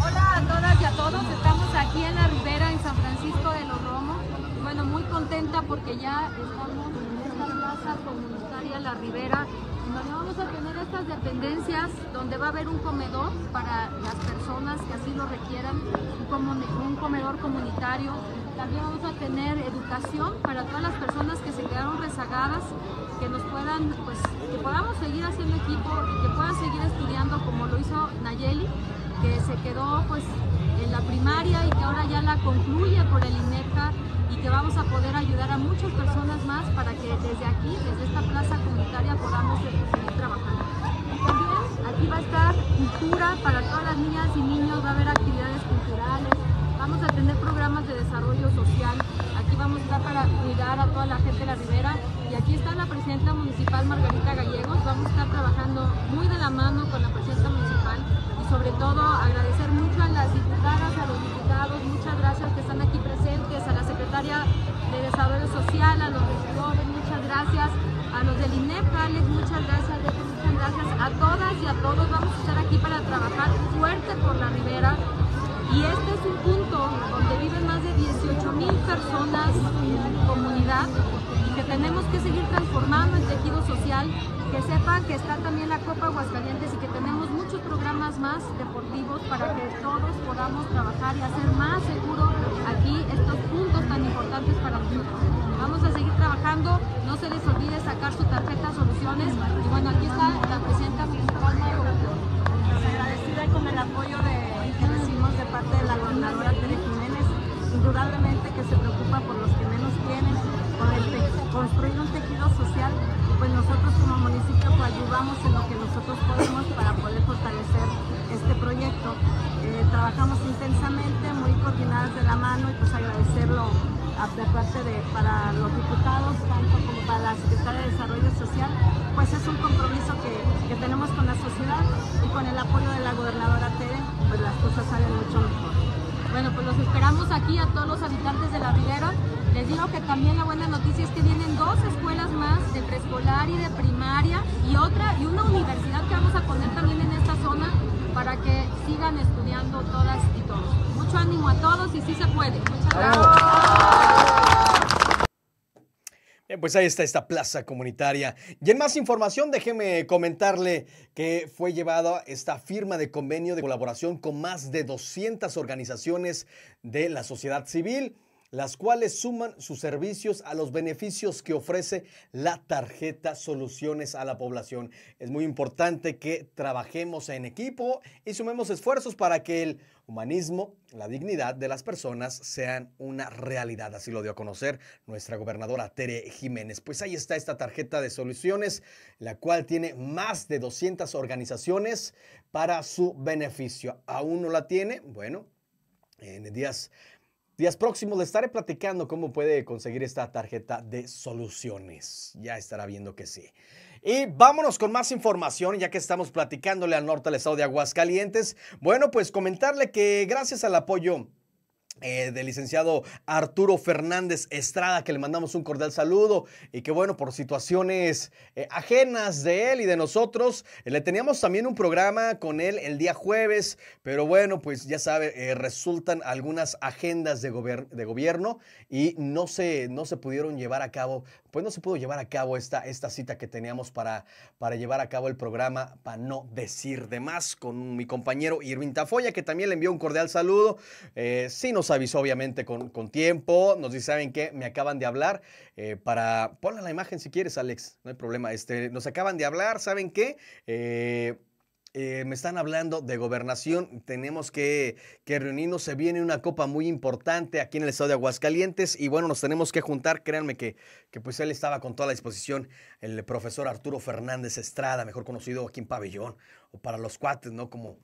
Hola a todas y a todos, estamos aquí en la ribera, en San Francisco de los Romos. Bueno, muy contenta porque ya estamos en esta plaza comunitaria la ribera, donde vamos a tener estas dependencias donde va a haber un comedor para las personas que así lo requieran, un comedor comunitario. También vamos a tener educación para todas las personas que se quedaron rezagadas, que nos puedan, pues, que podamos seguir haciendo equipo y que puedan seguir estudiando como lo hizo Nayeli, que se quedó, pues, en la primaria y que ahora ya la concluye por el INECA y que vamos a poder ayudar a muchas personas más para que desde aquí, desde esta plaza comunitaria, podamos seguir trabajando. aquí va a estar cultura para todas las niñas y niños, va a haber actividades culturales, vamos a tener programas de desarrollo social, aquí vamos a estar para cuidar a toda la gente de la ribera y aquí está la presidenta municipal Margarita Gallegos, vamos a estar trabajando muy de la mano con la presidenta municipal sobre todo agradecer mucho a las diputadas, a los diputados, muchas gracias que están aquí presentes, a la secretaria de Desarrollo Social, a los regidores, muchas gracias, a los del INEP, Alex, muchas gracias, muchas gracias a todas y a todos, vamos a estar aquí para trabajar fuerte por la ribera y este es un punto donde viven más de 18 mil personas en comunidad y que tenemos que seguir transformando el tejido social, que sepan que está también la Copa Aguascalientes y que más deportivos para que todos podamos trabajar y hacer más seguro aquí estos puntos tan importantes para nosotros. Vamos a seguir trabajando, no se les olvide sacar su tarjeta Soluciones y bueno, aquí está la presidenta municipal pues agradecida con el apoyo de, que recibimos de parte de la gobernadora Tere Jiménez, indudablemente que se preocupa por los que menos tienen, por el construir un tejido social pues nosotros como municipio ayudamos en lo que nosotros podemos para poder fortalecer este proyecto. Eh, trabajamos intensamente, muy coordinadas de la mano y pues agradecerlo de parte de, para los diputados, tanto como para la Secretaría de Desarrollo Social, pues es un compromiso que, tenemos con la sociedad y con el apoyo de la gobernadora Tere, pues las cosas salen mucho mejor. Bueno, pues los esperamos aquí a todos los habitantes de la Ribera les digo que también la buena noticia es que vienen dos escuelas más de preescolar y de primaria y otra y una universidad que vamos a poner también en esta zona para que sigan estudiando todas y todos. Mucho ánimo a todos y sí se puede. Muchas gracias. pues ahí está esta plaza comunitaria. Y en más información, déjeme comentarle que fue llevada esta firma de convenio de colaboración con más de 200 organizaciones de la sociedad civil las cuales suman sus servicios a los beneficios que ofrece la tarjeta Soluciones a la población. Es muy importante que trabajemos en equipo y sumemos esfuerzos para que el humanismo, la dignidad de las personas sean una realidad. Así lo dio a conocer nuestra gobernadora Tere Jiménez. Pues ahí está esta tarjeta de soluciones, la cual tiene más de 200 organizaciones para su beneficio. ¿Aún no la tiene? Bueno, en días días próximos le estaré platicando cómo puede conseguir esta tarjeta de soluciones. Ya estará viendo que sí. Y vámonos con más información, ya que estamos platicándole al norte al estado de Aguascalientes. Bueno, pues comentarle que gracias al apoyo eh, del licenciado Arturo Fernández Estrada, que le mandamos un cordial saludo y que bueno, por situaciones eh, ajenas de él y de nosotros, eh, le teníamos también un programa con él el día jueves, pero bueno, pues ya sabe, resultan algunas agendas de, de, gobierno y no se, no se pudieron llevar a cabo, pues no se pudo llevar a cabo esta, esta cita que teníamos para, para llevar a cabo el programa, para no decir de más, con mi compañero Irvin Tafoya, que también le envió un cordial saludo. sí, nos avisó obviamente con, tiempo, nos dice, ¿saben qué? Me acaban de hablar eh, para, ponle la imagen si quieres, Alex, no hay problema, este, nos acaban de hablar, ¿saben qué? Eh, eh, me están hablando de gobernación, tenemos que, reunirnos, se viene una copa muy importante aquí en el estado de Aguascalientes y bueno, nos tenemos que juntar, créanme que, que pues él estaba con toda la disposición, el profesor Arturo Fernández Estrada, mejor conocido aquí en Pabellón, o para los cuates, ¿no? Como,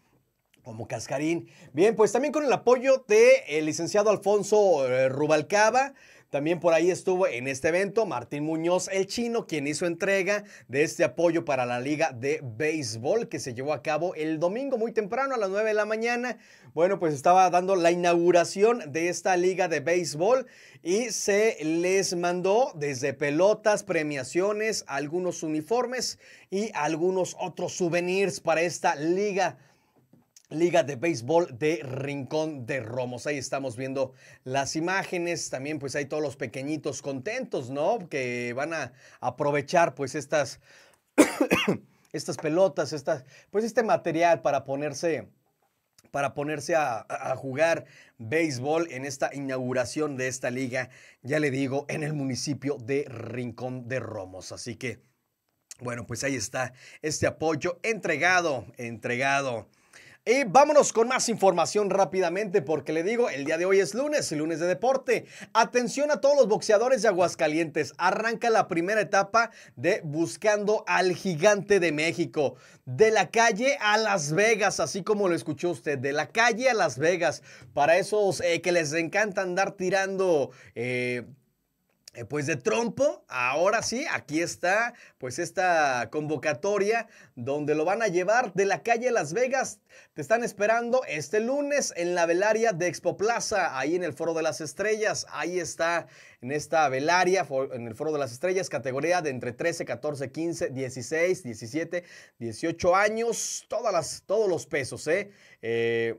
como cascarín. Bien, pues también con el apoyo del el eh, licenciado Alfonso eh, Rubalcaba. También por ahí estuvo en este evento Martín Muñoz, el chino, quien hizo entrega de este apoyo para la Liga de Béisbol que se llevó a cabo el domingo muy temprano a las 9 de la mañana. Bueno, pues estaba dando la inauguración de esta Liga de Béisbol y se les mandó desde pelotas, premiaciones, algunos uniformes y algunos otros souvenirs para esta Liga Liga de Béisbol de Rincón de Romos. Ahí estamos viendo las imágenes. También pues hay todos los pequeñitos contentos, ¿no? Que van a aprovechar pues estas, estas pelotas, estas, pues este material para ponerse para ponerse a, a, jugar béisbol en esta inauguración de esta liga, ya le digo, en el municipio de Rincón de Romos. Así que, bueno, pues ahí está este apoyo entregado, entregado y vámonos con más información rápidamente porque le digo, el día de hoy es lunes, el lunes de deporte. Atención a todos los boxeadores de Aguascalientes. Arranca la primera etapa de Buscando al Gigante de México. De la calle a Las Vegas, así como lo escuchó usted, de la calle a Las Vegas. Para esos eh, que les encanta andar tirando... Eh, eh, pues de trompo, ahora sí, aquí está, pues esta convocatoria donde lo van a llevar de la calle Las Vegas. Te están esperando este lunes en la velaria de Expo Plaza, ahí en el Foro de las Estrellas. Ahí está, en esta velaria, en el Foro de las Estrellas, categoría de entre 13, 14, 15, 16, 17, 18 años, todas todos los pesos, ¿eh? eh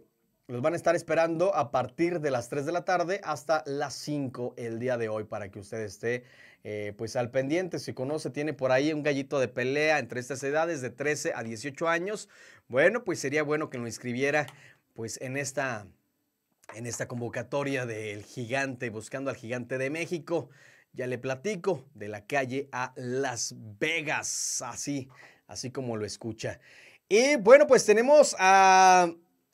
los van a estar esperando a partir de las 3 de la tarde hasta las 5 el día de hoy para que usted esté eh, pues al pendiente. Si conoce, tiene por ahí un gallito de pelea entre estas edades de 13 a 18 años. Bueno, pues sería bueno que lo inscribiera pues en esta, en esta convocatoria del gigante, buscando al gigante de México. Ya le platico, de la calle a Las Vegas, así, así como lo escucha. Y bueno, pues tenemos a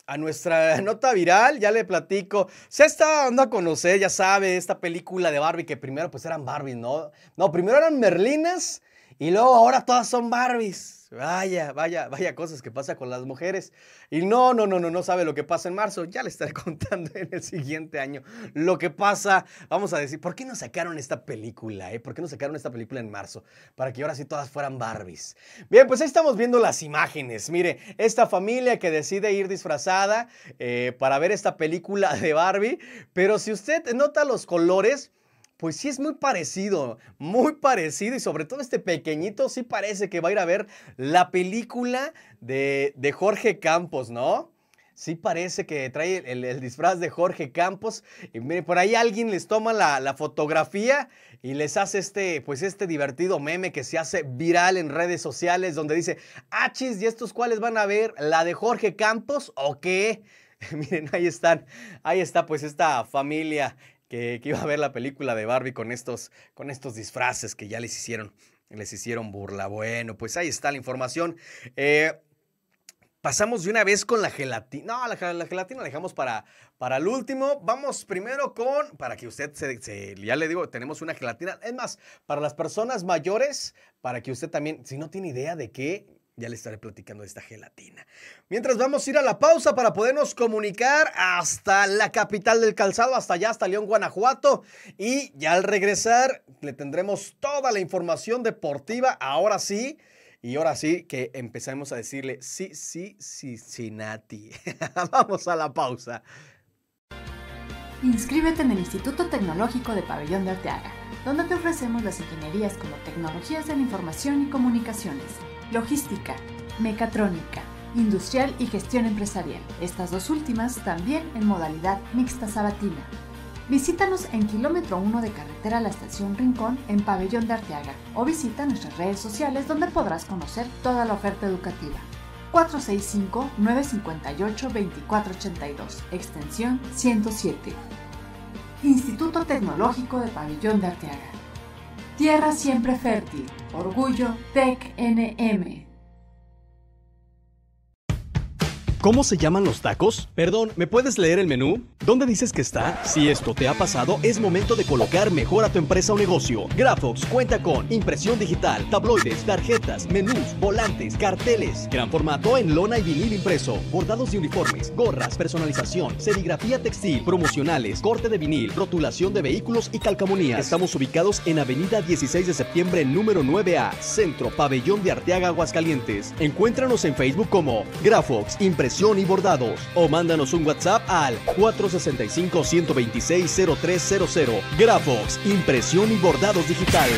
a nuestra nota viral, ya le platico. Se está dando a conocer, ya sabe, esta película de Barbie, que primero pues eran Barbies, ¿no? No, primero eran Merlinas y luego ahora todas son Barbies. Vaya, vaya, vaya cosas que pasa con las mujeres. Y no, no, no, no, no sabe lo que pasa en marzo. Ya le estaré contando en el siguiente año lo que pasa. Vamos a decir, ¿por qué no sacaron esta película? Eh? ¿Por qué no sacaron esta película en marzo? Para que ahora sí todas fueran Barbies. Bien, pues ahí estamos viendo las imágenes. Mire, esta familia que decide ir disfrazada eh, para ver esta película de Barbie. Pero si usted nota los colores... Pues sí, es muy parecido, muy parecido y sobre todo este pequeñito sí parece que va a ir a ver la película de, Jorge Campos, ¿no? Sí parece que trae el, disfraz de Jorge Campos. Y miren, por ahí alguien les toma la, la, fotografía y les hace este, pues este divertido meme que se hace viral en redes sociales donde dice, ah, chis, ¿y estos cuáles van a ver? ¿La de Jorge Campos o qué? Miren, ahí están, ahí está pues esta familia que, iba a ver la película de Barbie con estos, con estos disfraces que ya les hicieron, les hicieron burla. Bueno, pues ahí está la información. Eh, pasamos de una vez con la gelatina. No, la, gelatina la dejamos para, para el último. Vamos primero con, para que usted se, ya le digo, tenemos una gelatina. Es más, para las personas mayores, para que usted también, si no tiene idea de qué, ya le estaré platicando de esta gelatina. Mientras vamos a ir a la pausa para podernos comunicar hasta la capital del calzado, hasta allá, hasta León, Guanajuato. Y ya al regresar le tendremos toda la información deportiva. Ahora sí, y ahora sí que empezamos a decirle sí, sí, sí, Cincinnati. vamos a la pausa. Inscríbete en el Instituto Tecnológico de Pabellón de Arteaga, donde te ofrecemos las ingenierías como tecnologías de la información y comunicaciones logística, mecatrónica, industrial y gestión empresarial, estas dos últimas también en modalidad mixta sabatina. Visítanos en kilómetro 1 de carretera a la estación Rincón en Pabellón de Arteaga o visita nuestras redes sociales donde podrás conocer toda la oferta educativa. 465-958-2482, extensión 107. Instituto Tecnológico de Pabellón de Arteaga. Tierra siempre fértil. Orgullo TecNM. ¿Cómo se llaman los tacos? Perdón, ¿me puedes leer el menú? ¿Dónde dices que está? Si esto te ha pasado, es momento de colocar mejor a tu empresa o negocio. Grafox cuenta con impresión digital, tabloides, tarjetas, menús, volantes, carteles, gran formato en lona y vinil impreso, bordados de uniformes, gorras, personalización, serigrafía textil, promocionales, corte de vinil, rotulación de vehículos y calcamonías. Estamos ubicados en Avenida 16 de septiembre número 9A, Centro Pabellón de Arteaga, Aguascalientes. Encuéntranos en Facebook como Grafox, Impresión y Bordados o mándanos un WhatsApp al 4 165 126 0300 Grafox, impresión y bordados digital.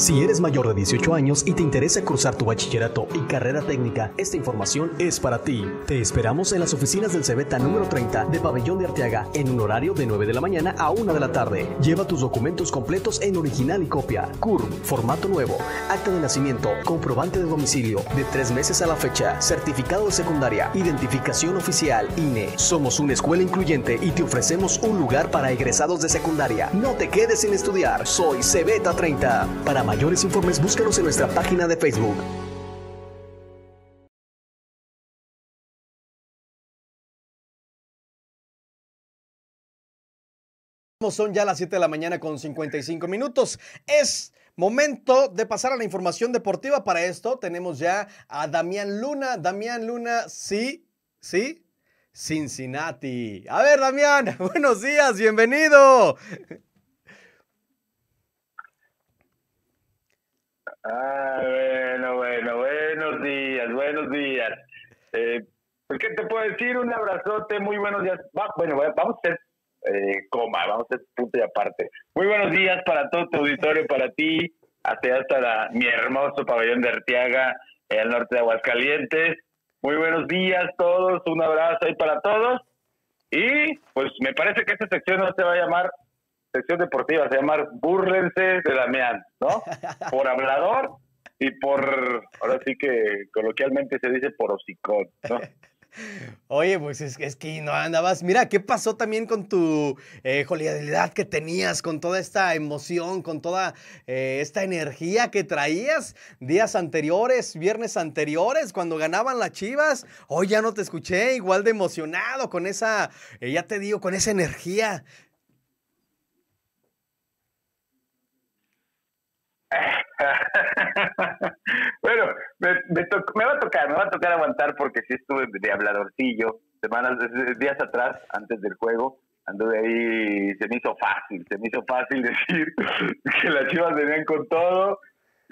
Si eres mayor de 18 años y te interesa cursar tu bachillerato y carrera técnica, esta información es para ti. Te esperamos en las oficinas del Cebeta número 30 de Pabellón de Arteaga en un horario de 9 de la mañana a 1 de la tarde. Lleva tus documentos completos en original y copia, CURM, formato nuevo, acta de nacimiento, comprobante de domicilio de 3 meses a la fecha, certificado de secundaria, identificación oficial, INE. Somos una escuela incluyente y te ofrecemos un lugar para egresados de secundaria. No te quedes sin estudiar. Soy Cebeta 30. Para mayores informes búscanos en nuestra página de Facebook. Son ya las 7 de la mañana con 55 minutos. Es momento de pasar a la información deportiva. Para esto tenemos ya a Damián Luna. Damián Luna, sí, sí, Cincinnati. A ver, Damián, buenos días, bienvenido. Ah, bueno, bueno, buenos días, buenos días. Eh, pues, ¿Qué te puedo decir? Un abrazote, muy buenos días. bueno, vamos a hacer eh, coma, vamos a hacer punto y aparte. Muy buenos días para todo tu auditorio, para ti, hasta mi hermoso pabellón de Arteaga, el eh, norte de Aguascalientes. Muy buenos días todos, un abrazo ahí para todos. Y pues me parece que esta sección no se va a llamar sección deportiva se llama Burlense de Damián, ¿no? Por hablador y por, ahora sí que coloquialmente se dice por hocicón, ¿no? Oye, pues es, que no andabas. Mira, ¿qué pasó también con tu eh, que tenías, con toda esta emoción, con toda eh, esta energía que traías días anteriores, viernes anteriores, cuando ganaban las chivas? Hoy ya no te escuché, igual de emocionado, con esa, eh, ya te digo, con esa energía. bueno, me, va a tocar, me va a tocar aguantar porque si estuve de habladorcillo semanas, eh, días atrás, antes del juego, anduve ahí, se me hizo fácil, se me hizo fácil decir que las chivas venían con todo.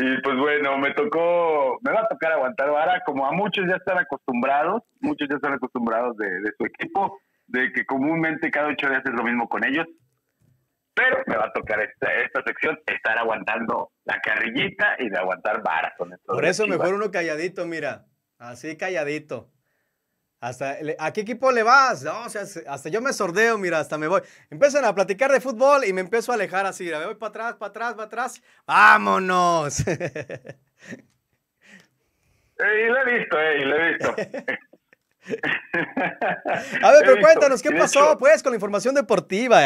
Y pues bueno, me tocó, me va a tocar aguantar Ahora como a muchos ya están acostumbrados, muchos ya están acostumbrados de, de su equipo, de que comúnmente cada ocho días es lo mismo con ellos, pero me va a tocar esta, sección estar aguantando la carrillita y de aguantar varas Por eso mejor uno calladito, mira, así calladito. Hasta, ¿A qué equipo le vas? No, o sea, hasta yo me sordeo, mira, hasta me voy. Empiezan a platicar de fútbol y me empiezo a alejar así, mira, me voy para atrás, para atrás, para atrás. ¡Vámonos! Eh, y lo he visto, eh, y lo he visto. a ver, pero cuéntanos, ¿qué pasó, pues, con la información deportiva?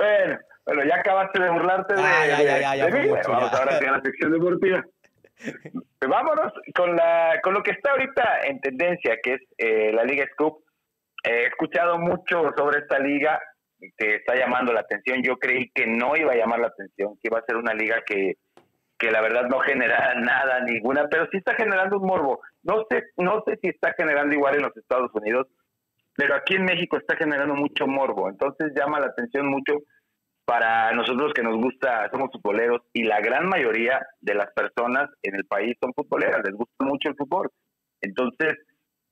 Bueno, bueno, ya acabaste de burlarte de, mí. Vamos ahora a la sección deportiva. Vámonos con, la, con lo que está ahorita en tendencia, que es eh, la Liga Scoop. He escuchado mucho sobre esta liga, que está llamando la atención. Yo creí que no iba a llamar la atención, que iba a ser una liga que, la verdad no generara nada, ninguna, pero sí está generando un morbo. No sé, no sé si está generando igual en los Estados Unidos, pero aquí en México está generando mucho morbo, entonces llama la atención mucho para nosotros que nos gusta, somos futboleros y la gran mayoría de las personas en el país son futboleras, les gusta mucho el fútbol. Entonces,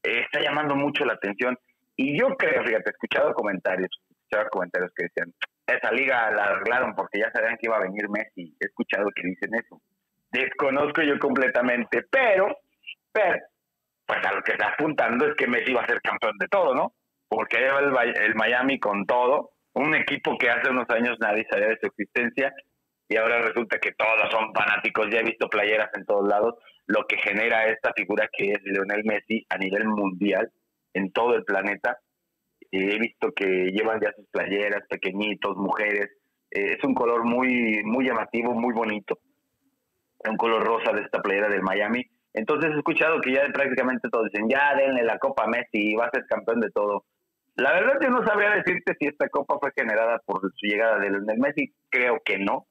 está llamando mucho la atención. Y yo creo, fíjate, he escuchado comentarios, he escuchado comentarios que decían, esa liga la arreglaron porque ya sabían que iba a venir Messi. He escuchado que dicen eso. Desconozco yo completamente, pero, pero, pues a lo que está apuntando es que Messi va a ser campeón de todo, ¿no? porque lleva el Miami con todo, un equipo que hace unos años nadie sabía de su existencia y ahora resulta que todos son fanáticos, ya he visto playeras en todos lados, lo que genera esta figura que es Lionel Messi a nivel mundial, en todo el planeta. he visto que llevan ya sus playeras, pequeñitos, mujeres. Eh, es un color muy, muy llamativo, muy bonito. Un color rosa de esta playera del Miami. Entonces he escuchado que ya prácticamente todos dicen, ya denle la Copa a Messi, va a ser campeón de todo. La verdad que no sabría decirte si esta copa fue generada por su llegada del Messi, creo que no.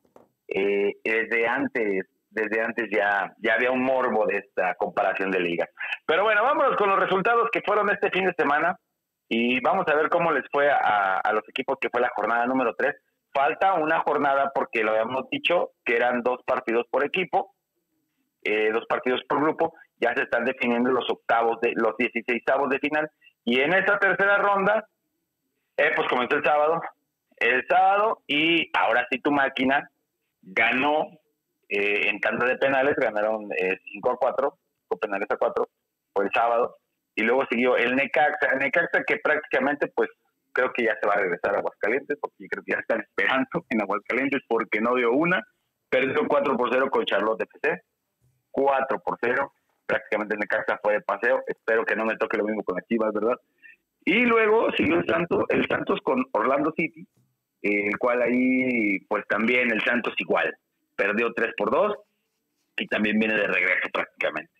Eh, desde antes, desde antes ya, ya había un morbo de esta comparación de liga. Pero bueno, vámonos con los resultados que fueron este fin de semana y vamos a ver cómo les fue a, los equipos que fue la jornada número 3. Falta una jornada porque lo habíamos dicho que eran dos partidos por equipo, eh, dos partidos por grupo, ya se están definiendo los octavos de los 16 de final y en esta tercera ronda, eh, pues comenzó el sábado. El sábado, y ahora sí tu máquina ganó eh, en tanda de penales, ganaron 5 eh, a 4, con penales a 4, por el sábado. Y luego siguió el Necaxa. El Necaxa que prácticamente, pues creo que ya se va a regresar a Aguascalientes, porque creo que ya están esperando en Aguascalientes porque no dio una. Perdió 4 por 0 con Charlotte FC. 4 por 0 prácticamente en casa fue de paseo. Espero que no me toque lo mismo con las Chivas, ¿verdad? Y luego siguió el Santos, el Santos con Orlando City, el cual ahí, pues también el Santos igual, perdió 3 por 2 y también viene de regreso prácticamente.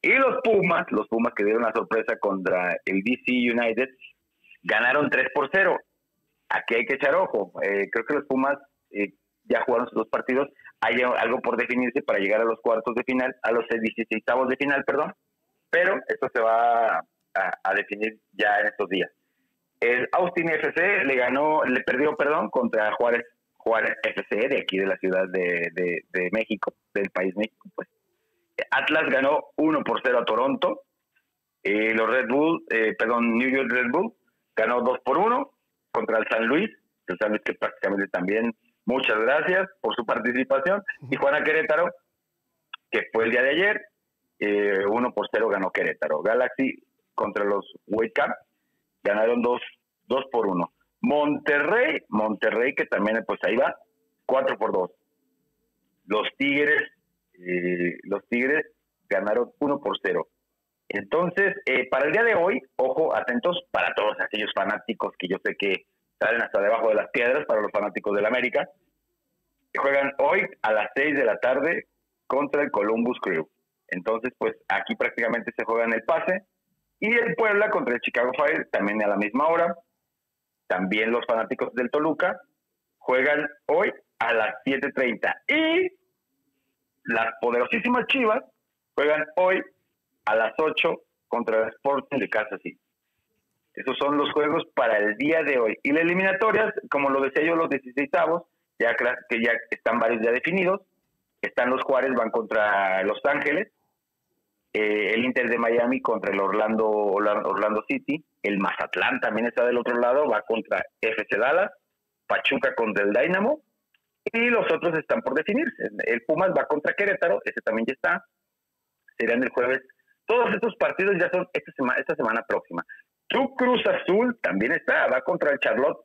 Y los Pumas, los Pumas que dieron la sorpresa contra el DC United, ganaron 3 por 0. Aquí hay que echar ojo. Eh, creo que los Pumas eh, ya jugaron sus dos partidos hay algo por definirse para llegar a los cuartos de final, a los 16 de final, perdón, pero esto se va a, definir ya en estos días. El Austin FC le ganó, le perdió, perdón, contra Juárez, Juárez FC de aquí de la ciudad de, de, México, del país México, pues. Atlas ganó 1 por 0 a Toronto. Eh, los Red Bull, eh, perdón, New York Red Bull ganó 2 por 1 contra el San Luis. El San Luis que prácticamente también muchas gracias por su participación. Y Juana Querétaro, que fue el día de ayer, eh, uno por 0 ganó Querétaro. Galaxy contra los Wake Up ganaron dos, dos por uno. Monterrey, Monterrey que también pues ahí va, cuatro por dos. Los Tigres, eh, los Tigres ganaron uno por cero. Entonces, eh, para el día de hoy, ojo, atentos para todos aquellos fanáticos que yo sé que salen hasta debajo de las piedras para los fanáticos del América. juegan hoy a las 6 de la tarde contra el Columbus Crew. Entonces, pues aquí prácticamente se juegan el pase. Y el Puebla contra el Chicago Fire también a la misma hora. También los fanáticos del Toluca juegan hoy a las 7.30. Y las poderosísimas Chivas juegan hoy a las 8 contra el Sporting de Casa City. Esos son los juegos para el día de hoy. Y las eliminatorias, como lo decía yo, los 16 ya que ya están varios ya definidos. Están los Juárez van contra Los Ángeles, eh, el Inter de Miami contra el Orlando, Orlando City, el Mazatlán también está del otro lado, va contra FC Dallas, Pachuca contra el Dynamo, y los otros están por definirse. El Pumas va contra Querétaro, ese también ya está, serán el jueves. Todos estos partidos ya son esta semana, esta semana próxima. Tu Cruz Azul también está, va contra el Charlotte,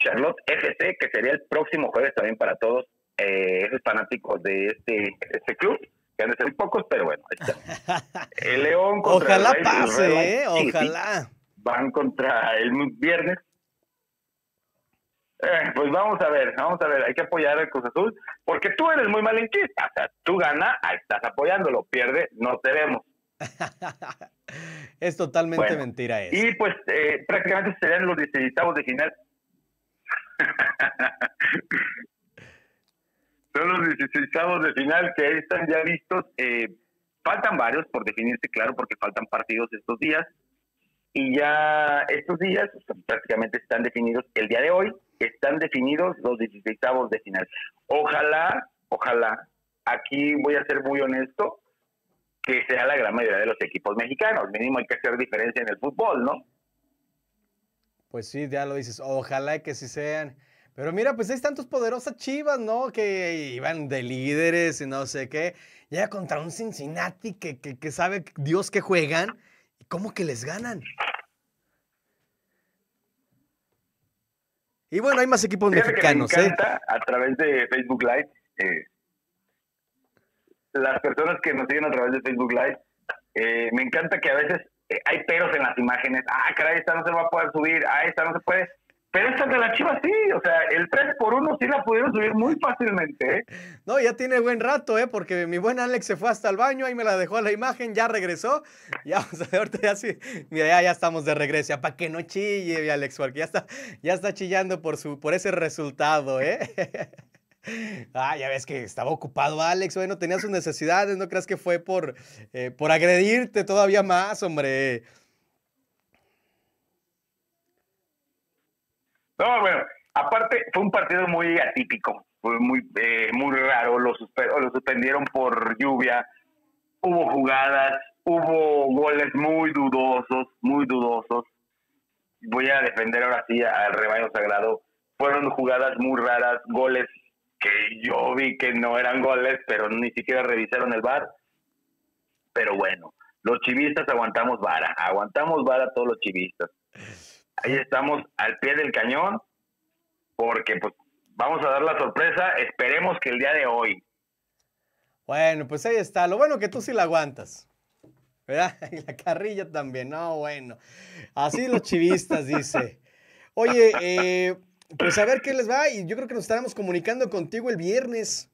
Charlotte FC, que sería el próximo jueves también para todos eh, esos fanáticos de este, este club que han de ser muy pocos, pero bueno, está. El León contra Ojalá el pase, ¿eh? ojalá. Van contra el viernes. Eh, pues vamos a ver, vamos a ver, hay que apoyar al Cruz Azul, porque tú eres muy malinquista, o sea, tú ganas, estás apoyándolo, pierde, no te vemos. es totalmente mentira eso. Y pues eh, prácticamente serían los 16 de final. Son los 16 de final que están ya vistos eh, faltan varios por definirse, claro, porque faltan partidos estos días. Y ya estos días pues, prácticamente están definidos el día de hoy. Están definidos los 16 de final. Ojalá, ojalá, aquí voy a ser muy honesto, que sea la gran mayoría de los equipos mexicanos. Mínimo hay que hacer diferencia en el fútbol, ¿no? Pues sí, ya lo dices. Ojalá que sí sean. Pero mira, pues hay tantos poderosas chivas, ¿no? Que iban de líderes y no sé qué. Ya contra un Cincinnati que, que, sabe Dios que juegan. ¿Y cómo que les ganan? Y bueno, hay más equipos mexicanos, ¿eh? A través de Facebook Live, eh, las personas que nos siguen a través de Facebook Live, eh, me encanta que a veces eh, hay peros en las imágenes. Ah, caray, esta no se va a poder subir. Ah, esta no se puede. Pero esta de la chiva sí, o sea, el 3 por 1 sí la pudieron subir muy fácilmente. ¿eh? No, ya tiene buen rato, ¿eh? porque mi buen Alex se fue hasta el baño, ahí me la dejó la imagen, ya regresó. Ya, o sea, ahorita ya sí, mira, ya, estamos de regreso, ya para que no chille, Alex, porque ya está, ya está chillando por, su, por ese resultado, ¿eh? Ah, ya ves que estaba ocupado Alex, bueno, tenía sus necesidades, no creas que fue por, eh, por agredirte todavía más, hombre. No, bueno, aparte fue un partido muy atípico, fue muy, eh, muy raro, lo suspendieron por lluvia, hubo jugadas, hubo goles muy dudosos, muy dudosos. Voy a defender ahora sí al rebaño sagrado. Fueron jugadas muy raras, goles que yo vi que no eran goles, pero ni siquiera revisaron el bar. Pero bueno, los chivistas aguantamos vara, aguantamos vara todos los chivistas. Ahí estamos al pie del cañón, porque pues vamos a dar la sorpresa, esperemos que el día de hoy. Bueno, pues ahí está, lo bueno que tú sí la aguantas. ¿Verdad? Y la carrilla también, no, bueno. Así los chivistas, dice. Oye, eh, pues a ver qué les va y yo creo que nos estaremos comunicando contigo el viernes.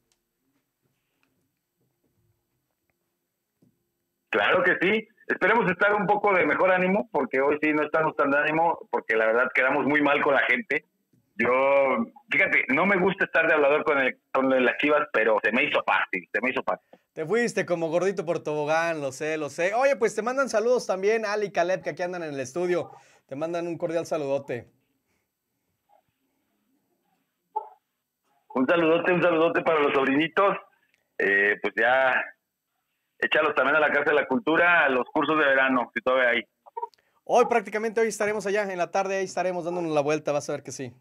Claro que sí. Esperemos estar un poco de mejor ánimo, porque hoy sí no estamos tan de ánimo, porque la verdad quedamos muy mal con la gente. Yo, fíjate, no me gusta estar de hablador con, el, con las chivas, pero se me hizo fácil, se me hizo fácil. Te fuiste como gordito por tobogán, lo sé, lo sé. Oye, pues te mandan saludos también, Ali y Caleb, que aquí andan en el estudio. Te mandan un cordial saludote. Un saludote, un saludote para los sobrinitos. Eh, pues ya, échalos también a la Casa de la Cultura, a los cursos de verano, si todavía hay. Hoy prácticamente hoy estaremos allá, en la tarde ahí estaremos dándonos la vuelta, vas a ver que sí.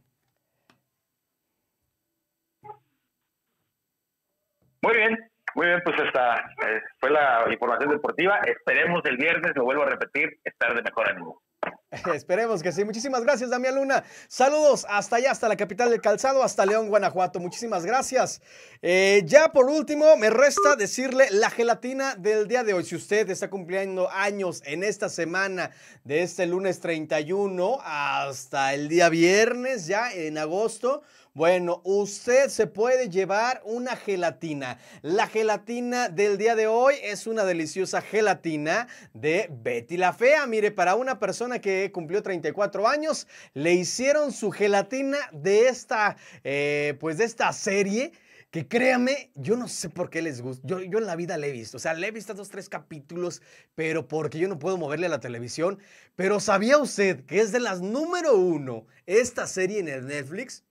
Muy bien, muy bien, pues esta eh, fue la información deportiva. Esperemos el viernes, lo vuelvo a repetir, estar de mejor ánimo. Esperemos que sí. Muchísimas gracias, Damián Luna. Saludos hasta allá, hasta la capital del calzado, hasta León, Guanajuato. Muchísimas gracias. Eh, ya por último, me resta decirle la gelatina del día de hoy. Si usted está cumpliendo años en esta semana, de este lunes 31 hasta el día viernes, ya en agosto, bueno, usted se puede llevar una gelatina. La gelatina del día de hoy es una deliciosa gelatina de Betty la Fea. Mire, para una persona que cumplió 34 años, le hicieron su gelatina de esta, eh, pues de esta serie que créame, yo no sé por qué les gusta. Yo, yo, en la vida le he visto. O sea, le he visto dos, tres capítulos, pero porque yo no puedo moverle a la televisión. Pero ¿sabía usted que es de las número uno esta serie en el Netflix?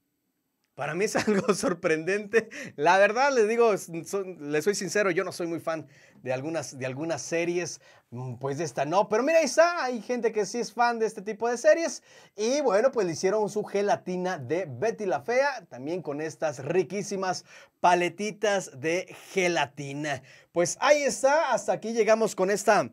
Para mí es algo sorprendente. La verdad, les digo, les soy sincero, yo no soy muy fan de algunas, de algunas series, mm, pues de esta no. Pero mira, ahí está, hay gente que sí es fan de este tipo de series. Y bueno, pues le hicieron su gelatina de Betty la Fea, también con estas riquísimas paletitas de gelatina. Pues ahí está, hasta aquí llegamos con esta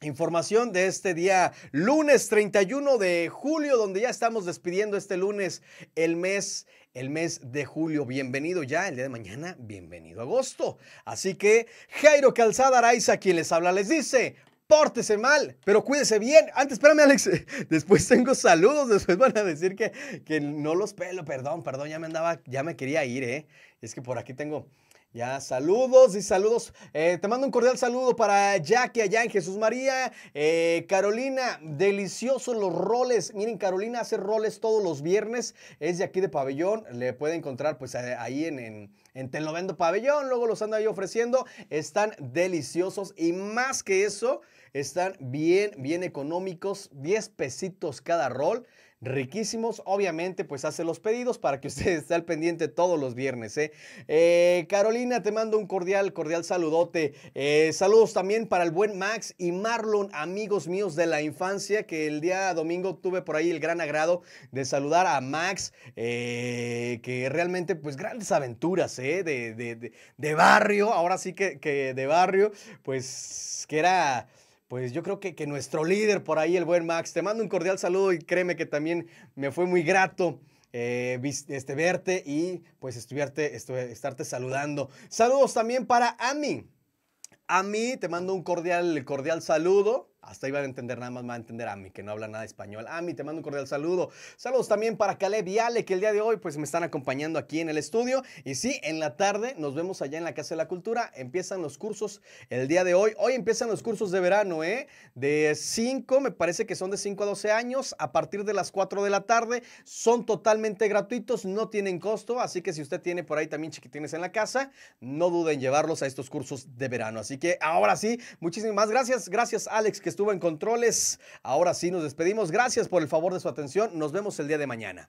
Información de este día, lunes 31 de julio, donde ya estamos despidiendo este lunes el mes, el mes de julio. Bienvenido ya, el día de mañana, bienvenido agosto. Así que Jairo Calzada Araiza, quien les habla, les dice, pórtese mal, pero cuídese bien. Antes, espérame, Alex. Después tengo saludos. Después van a decir que, que no los pelo. Perdón, perdón, ya me andaba, ya me quería ir, ¿eh? Es que por aquí tengo ya, saludos y saludos. Eh, te mando un cordial saludo para Jackie allá en Jesús María. Eh, Carolina, deliciosos los roles. Miren, Carolina hace roles todos los viernes. Es de aquí de Pabellón. Le puede encontrar pues ahí en, en, en Pabellón. Luego los anda ahí ofreciendo. Están deliciosos y más que eso, están bien, bien económicos. 10 pesitos cada rol riquísimos. Obviamente, pues hace los pedidos para que usted esté al pendiente todos los viernes. ¿eh? ¿eh? Carolina, te mando un cordial, cordial saludote. Eh, saludos también para el buen Max y Marlon, amigos míos de la infancia, que el día domingo tuve por ahí el gran agrado de saludar a Max, eh, que realmente, pues grandes aventuras ¿eh? de, de, barrio, ahora sí que, que de barrio, pues que era pues yo creo que, que, nuestro líder por ahí, el buen Max, te mando un cordial saludo y créeme que también me fue muy grato. Eh, este, verte y pues estuvierte, estarte saludando. Saludos también para Ami. Ami, te mando un cordial, cordial saludo. Hasta iban a entender, nada más va a entender a mí, que no habla nada español español. Ah, mí te mando un cordial saludo. Saludos también para Caleb y Ale, que el día de hoy pues me están acompañando aquí en el estudio. Y sí, en la tarde nos vemos allá en la Casa de la Cultura. Empiezan los cursos el día de hoy. Hoy empiezan los cursos de verano, ¿eh? De 5, me parece que son de 5 a 12 años, a partir de las 4 de la tarde. Son totalmente gratuitos, no tienen costo. Así que si usted tiene por ahí también chiquitines en la casa, no duden en llevarlos a estos cursos de verano. Así que ahora sí, muchísimas gracias. Gracias, Alex, que estuvo en controles. Ahora sí nos despedimos. Gracias por el favor de su atención. Nos vemos el día de mañana.